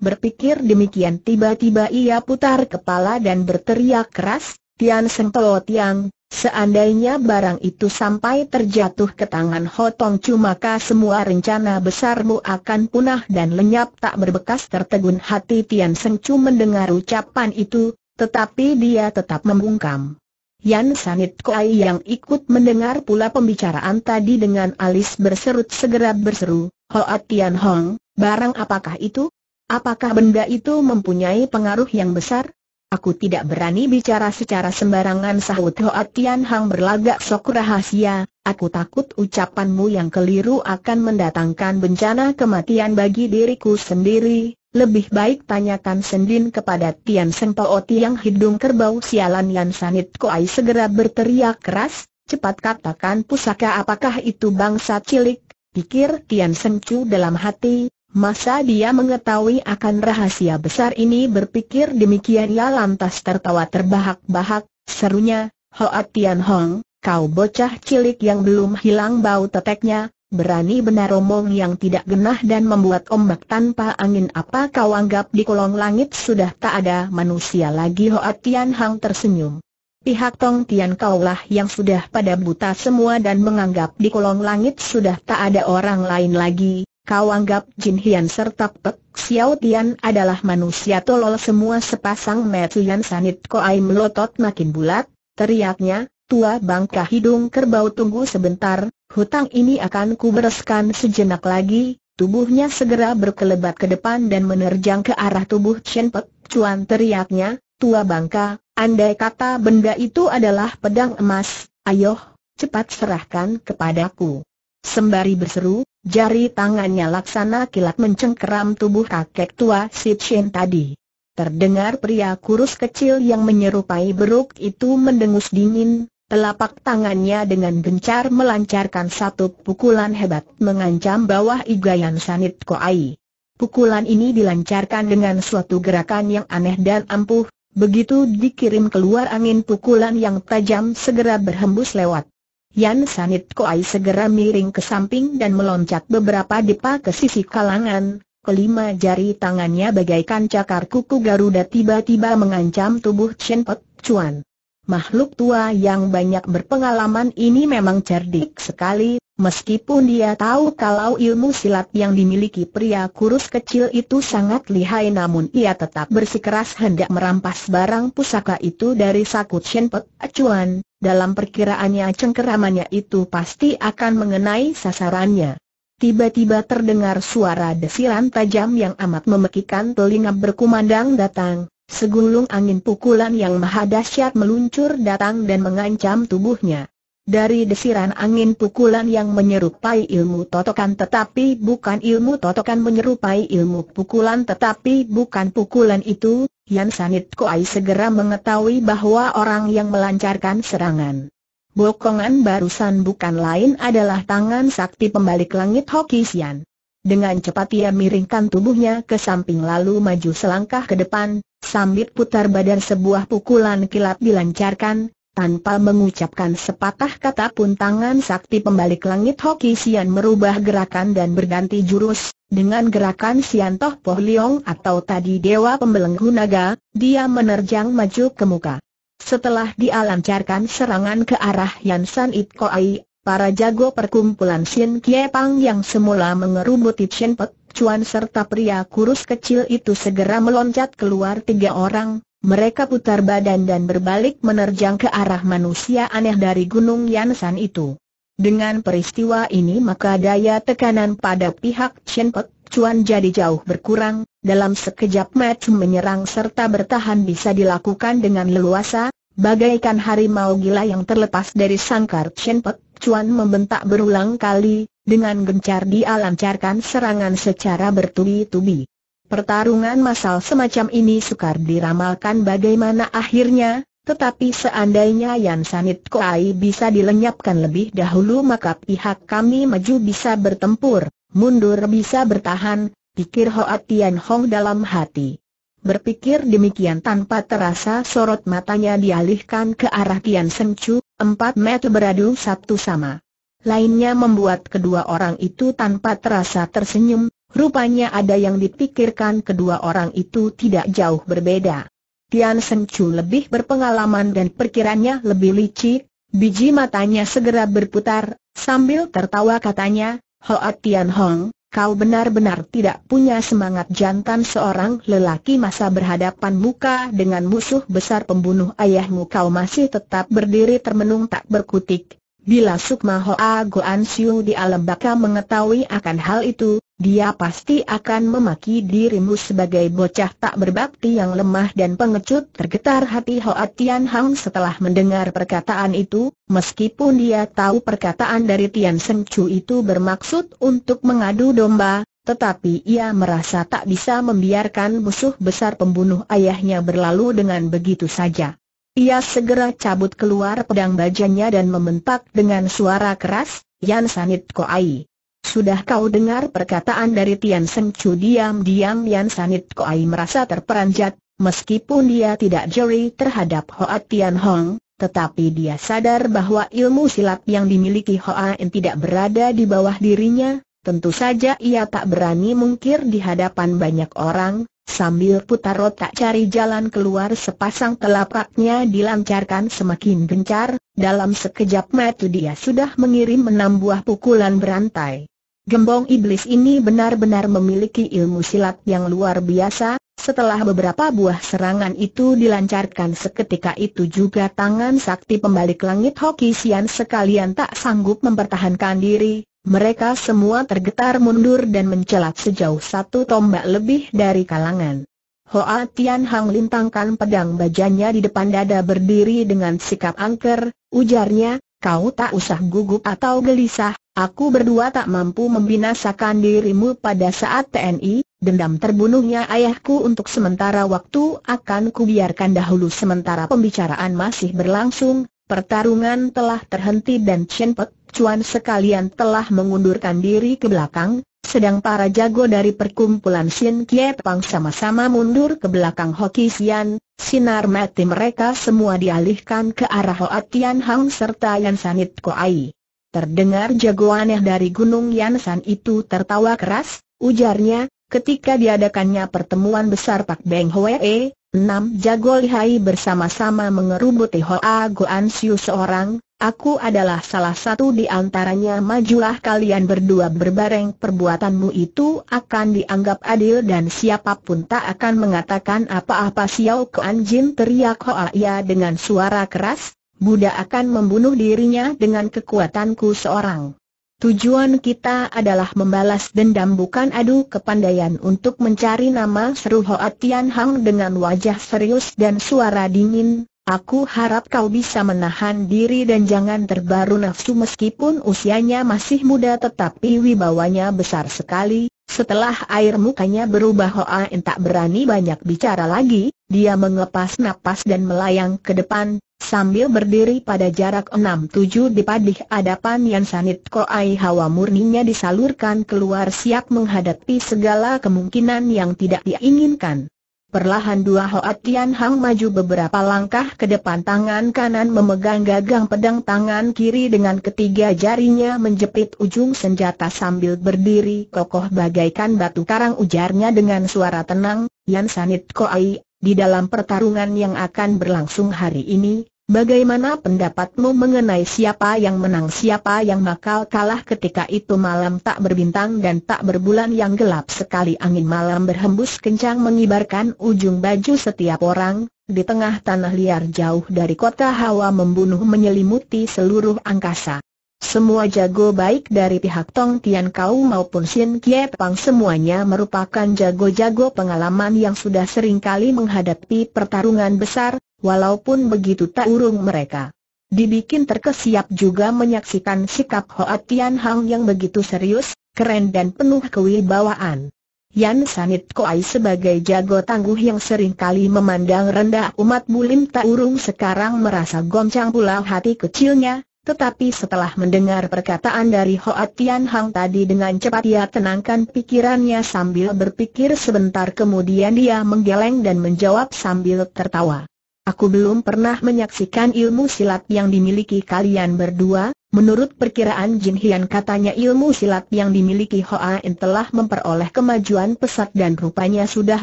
A: Berpikir demikian tiba-tiba ia putar kepala dan berteriak keras, Tian Seng Tiang, seandainya barang itu sampai terjatuh ke tangan Hotong Chu maka semua rencana besarmu akan punah dan lenyap tak berbekas tertegun hati Tian Seng Chu mendengar ucapan itu, tetapi dia tetap membungkam. Yan Sanit Kuai yang ikut mendengar pula pembicaraan tadi dengan alis berserut segera berseru, Hoat Tian Hong, barang apakah itu? Apakah benda itu mempunyai pengaruh yang besar? Aku tidak berani bicara secara sembarangan sahut Hoatian Hang berlagak sok rahasia, aku takut ucapanmu yang keliru akan mendatangkan bencana kematian bagi diriku sendiri, lebih baik tanyakan Sendin kepada Tian Oti yang hidung kerbau sialan Yan Sanit Koai segera berteriak keras, cepat katakan pusaka apakah itu bangsa cilik, pikir Tian Chu dalam hati, Masa dia mengetahui akan rahasia besar ini berpikir demikian ia lantas tertawa terbahak-bahak, serunya, Hoa Tian Hong, kau bocah cilik yang belum hilang bau teteknya, berani benar omong yang tidak genah dan membuat ombak tanpa angin apa kau anggap di kolong langit sudah tak ada manusia lagi Hoa Tian Hong tersenyum. Pihak Tong Tian kaulah yang sudah pada buta semua dan menganggap di kolong langit sudah tak ada orang lain lagi, Kau anggap Jin Hian serta Pek Xiao Tian adalah manusia tolol semua sepasang Yan Sanit Koai melotot makin bulat, teriaknya, tua bangka hidung kerbau tunggu sebentar, hutang ini akan kubereskan sejenak lagi, tubuhnya segera berkelebat ke depan dan menerjang ke arah tubuh Chen Pek Cuan teriaknya, tua bangka, andai kata benda itu adalah pedang emas, ayoh, cepat serahkan kepadaku. Sembari berseru, Jari tangannya laksana kilat mencengkeram tubuh kakek tua si Chen tadi. Terdengar pria kurus kecil yang menyerupai beruk itu mendengus dingin, telapak tangannya dengan gencar melancarkan satu pukulan hebat mengancam bawah Igayan Sanit Koai. Pukulan ini dilancarkan dengan suatu gerakan yang aneh dan ampuh, begitu dikirim keluar angin pukulan yang tajam segera berhembus lewat Yan Sanit Koai segera miring ke samping dan meloncat beberapa depa ke sisi kalangan, kelima jari tangannya bagaikan cakar kuku Garuda tiba-tiba mengancam tubuh Chen Pek Chuan. Makhluk tua yang banyak berpengalaman ini memang cerdik sekali, Meskipun dia tahu kalau ilmu silat yang dimiliki pria kurus kecil itu sangat lihai namun ia tetap bersikeras hendak merampas barang pusaka itu dari sakut Chen Acuan, dalam perkiraannya cengkeramannya itu pasti akan mengenai sasarannya. Tiba-tiba terdengar suara desiran tajam yang amat memekikan telinga berkumandang datang, segulung angin pukulan yang maha dahsyat meluncur datang dan mengancam tubuhnya. Dari desiran angin pukulan yang menyerupai ilmu totokan tetapi bukan ilmu totokan menyerupai ilmu pukulan tetapi bukan pukulan itu, Yan Sanit Koai segera mengetahui bahwa orang yang melancarkan serangan. Bokongan barusan bukan lain adalah tangan sakti pembalik langit Hokisian. Dengan cepat ia miringkan tubuhnya ke samping lalu maju selangkah ke depan, sambil putar badan sebuah pukulan kilat dilancarkan, tanpa mengucapkan sepatah kata pun tangan sakti pembalik langit Hoki Sian merubah gerakan dan berganti jurus. Dengan gerakan Sian Toh Poh Liong atau tadi Dewa Pembelenggu Naga, dia menerjang maju ke muka. Setelah dia lancarkan serangan ke arah Yan San It Ai, para jago perkumpulan Sien Kie Pang yang semula mengerumuti Chen Pek Cuan serta pria kurus kecil itu segera meloncat keluar tiga orang, mereka putar badan dan berbalik menerjang ke arah manusia aneh dari Gunung Yansan itu. Dengan peristiwa ini maka daya tekanan pada pihak Chen Pek Chuan jadi jauh berkurang, dalam sekejap match menyerang serta bertahan bisa dilakukan dengan leluasa, bagaikan harimau gila yang terlepas dari sangkar Chen Pek Chuan membentak berulang kali, dengan gencar dia lancarkan serangan secara bertubi-tubi. Pertarungan masal semacam ini sukar diramalkan bagaimana akhirnya, tetapi seandainya Yan Sanit Koai bisa dilenyapkan lebih dahulu maka pihak kami maju bisa bertempur, mundur bisa bertahan, pikir Hoa Tian Hong dalam hati. Berpikir demikian tanpa terasa sorot matanya dialihkan ke arah Tian Seng Chu, empat meter beradu satu sama. Lainnya membuat kedua orang itu tanpa terasa tersenyum, Rupanya ada yang dipikirkan kedua orang itu tidak jauh berbeda. Tian Sen lebih berpengalaman dan perkirannya lebih licik, biji matanya segera berputar, sambil tertawa katanya, Hoa Tian Hong, kau benar-benar tidak punya semangat jantan seorang lelaki masa berhadapan muka dengan musuh besar pembunuh ayahmu kau masih tetap berdiri termenung tak berkutik, Bila Sukma Hoa Goan Siu di alam baka mengetahui akan hal itu, dia pasti akan memaki dirimu sebagai bocah tak berbakti yang lemah dan pengecut tergetar hati Hoa Tian Hang setelah mendengar perkataan itu, meskipun dia tahu perkataan dari Tian Seng Chu itu bermaksud untuk mengadu domba, tetapi ia merasa tak bisa membiarkan musuh besar pembunuh ayahnya berlalu dengan begitu saja. Ia segera cabut keluar pedang bajanya dan membentak dengan suara keras, Yan Sanit Koai. Sudah kau dengar perkataan dari Tian Seng Chu diam-diam Yan Sanit Koai merasa terperanjat, meskipun dia tidak jeli terhadap Hoa Tian Hong, tetapi dia sadar bahwa ilmu silat yang dimiliki Hoa In tidak berada di bawah dirinya, Tentu saja ia tak berani mungkir di hadapan banyak orang, sambil putar otak cari jalan keluar sepasang telapaknya dilancarkan semakin gencar, dalam sekejap mata dia sudah mengirim enam buah pukulan berantai. Gembong iblis ini benar-benar memiliki ilmu silat yang luar biasa, setelah beberapa buah serangan itu dilancarkan seketika itu juga tangan sakti pembalik langit Hoki Sian sekalian tak sanggup mempertahankan diri, mereka semua tergetar mundur dan mencelat sejauh satu tombak lebih dari kalangan. Hoa Tian Hang lintangkan pedang bajanya di depan dada berdiri dengan sikap angker, ujarnya, kau tak usah gugup atau gelisah, aku berdua tak mampu membinasakan dirimu pada saat TNI, dendam terbunuhnya ayahku untuk sementara waktu akan kubiarkan dahulu sementara pembicaraan masih berlangsung, Pertarungan telah terhenti dan Chen Pek Chuan sekalian telah mengundurkan diri ke belakang, sedang para jago dari perkumpulan Xin Kie Pang sama-sama mundur ke belakang Hoki Sian, sinar mati mereka semua dialihkan ke arah Hoa Tian Hang serta Yan Sanit Koai. Terdengar jago aneh dari Gunung Yan San itu tertawa keras, ujarnya, ketika diadakannya pertemuan besar Pak Beng E. Enam jago lihai bersama-sama mengerubuti Hoa Goan Siu seorang, aku adalah salah satu di antaranya majulah kalian berdua berbareng perbuatanmu itu akan dianggap adil dan siapapun tak akan mengatakan apa-apa Xiao Kuan Jin teriak Hoa Ia dengan suara keras, Buddha akan membunuh dirinya dengan kekuatanku seorang. Tujuan kita adalah membalas dendam bukan adu kepandaian untuk mencari nama seru Hoa Tian Hang dengan wajah serius dan suara dingin. Aku harap kau bisa menahan diri dan jangan terbaru nafsu meskipun usianya masih muda tetapi wibawanya besar sekali. Setelah air mukanya berubah Hoa entak tak berani banyak bicara lagi, dia mengepas napas dan melayang ke depan, sambil berdiri pada jarak 6-7 di padih adapan Yan Sanit Koai hawa murninya disalurkan keluar siap menghadapi segala kemungkinan yang tidak diinginkan. Perlahan dua Hoa Tian Hang maju beberapa langkah ke depan tangan kanan memegang gagang pedang tangan kiri dengan ketiga jarinya menjepit ujung senjata sambil berdiri kokoh bagaikan batu karang ujarnya dengan suara tenang, Yan Sanit Koai, di dalam pertarungan yang akan berlangsung hari ini, Bagaimana pendapatmu mengenai siapa yang menang siapa yang bakal kalah ketika itu malam tak berbintang dan tak berbulan yang gelap sekali angin malam berhembus kencang mengibarkan ujung baju setiap orang, di tengah tanah liar jauh dari kota hawa membunuh menyelimuti seluruh angkasa. Semua jago baik dari pihak Tong Tian Kau maupun Xin Kie Pang semuanya merupakan jago-jago pengalaman yang sudah sering kali menghadapi pertarungan besar, walaupun begitu tak urung mereka. Dibikin terkesiap juga menyaksikan sikap Hoa Tian Hang yang begitu serius, keren dan penuh kewibawaan. Yan Sanit Koai sebagai jago tangguh yang sering kali memandang rendah umat bulim tak urung sekarang merasa goncang pula hati kecilnya, tetapi setelah mendengar perkataan dari Hoa Tian Hang tadi dengan cepat ia tenangkan pikirannya sambil berpikir sebentar kemudian dia menggeleng dan menjawab sambil tertawa. Aku belum pernah menyaksikan ilmu silat yang dimiliki kalian berdua, menurut perkiraan Jin Hian katanya ilmu silat yang dimiliki Hoa In telah memperoleh kemajuan pesat dan rupanya sudah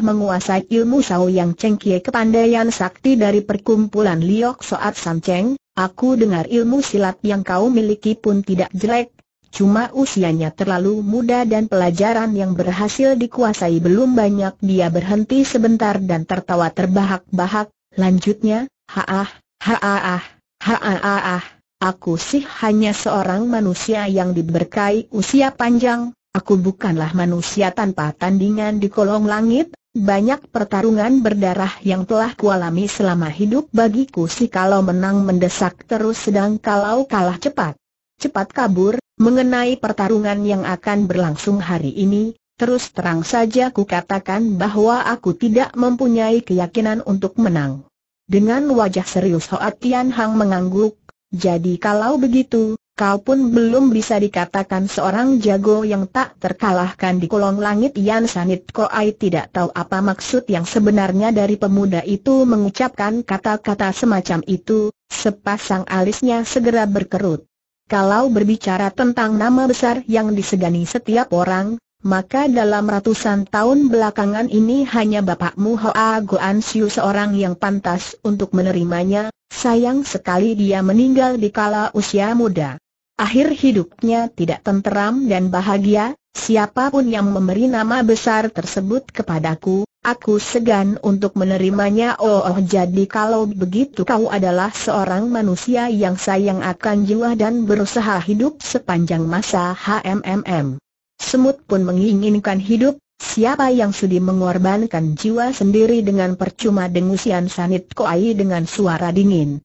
A: menguasai ilmu Sao Yang Cheng Kie kepandaian sakti dari perkumpulan Liok Soat Sam Cheng, aku dengar ilmu silat yang kau miliki pun tidak jelek, cuma usianya terlalu muda dan pelajaran yang berhasil dikuasai belum banyak dia berhenti sebentar dan tertawa terbahak-bahak Lanjutnya, haah, haah, haah, aku sih hanya seorang manusia yang diberkai usia panjang, aku bukanlah manusia tanpa tandingan di kolong langit, banyak pertarungan berdarah yang telah kualami selama hidup bagiku sih kalau menang mendesak terus sedang kalau kalah cepat. Cepat kabur, mengenai pertarungan yang akan berlangsung hari ini, Terus terang saja ku katakan bahwa aku tidak mempunyai keyakinan untuk menang. Dengan wajah serius Hoat Tian Hang mengangguk, jadi kalau begitu, kau pun belum bisa dikatakan seorang jago yang tak terkalahkan di kolong langit Yan Sanit Koai tidak tahu apa maksud yang sebenarnya dari pemuda itu mengucapkan kata-kata semacam itu, sepasang alisnya segera berkerut. Kalau berbicara tentang nama besar yang disegani setiap orang, maka dalam ratusan tahun belakangan ini hanya bapakmu Hoa Goan Siu seorang yang pantas untuk menerimanya, sayang sekali dia meninggal di kala usia muda. Akhir hidupnya tidak tenteram dan bahagia, siapapun yang memberi nama besar tersebut kepadaku, aku segan untuk menerimanya oh, oh jadi kalau begitu kau adalah seorang manusia yang sayang akan jiwa dan berusaha hidup sepanjang masa HMMM. Semut pun menginginkan hidup, siapa yang sudi mengorbankan jiwa sendiri dengan percuma dengusian Sanit Koai dengan suara dingin.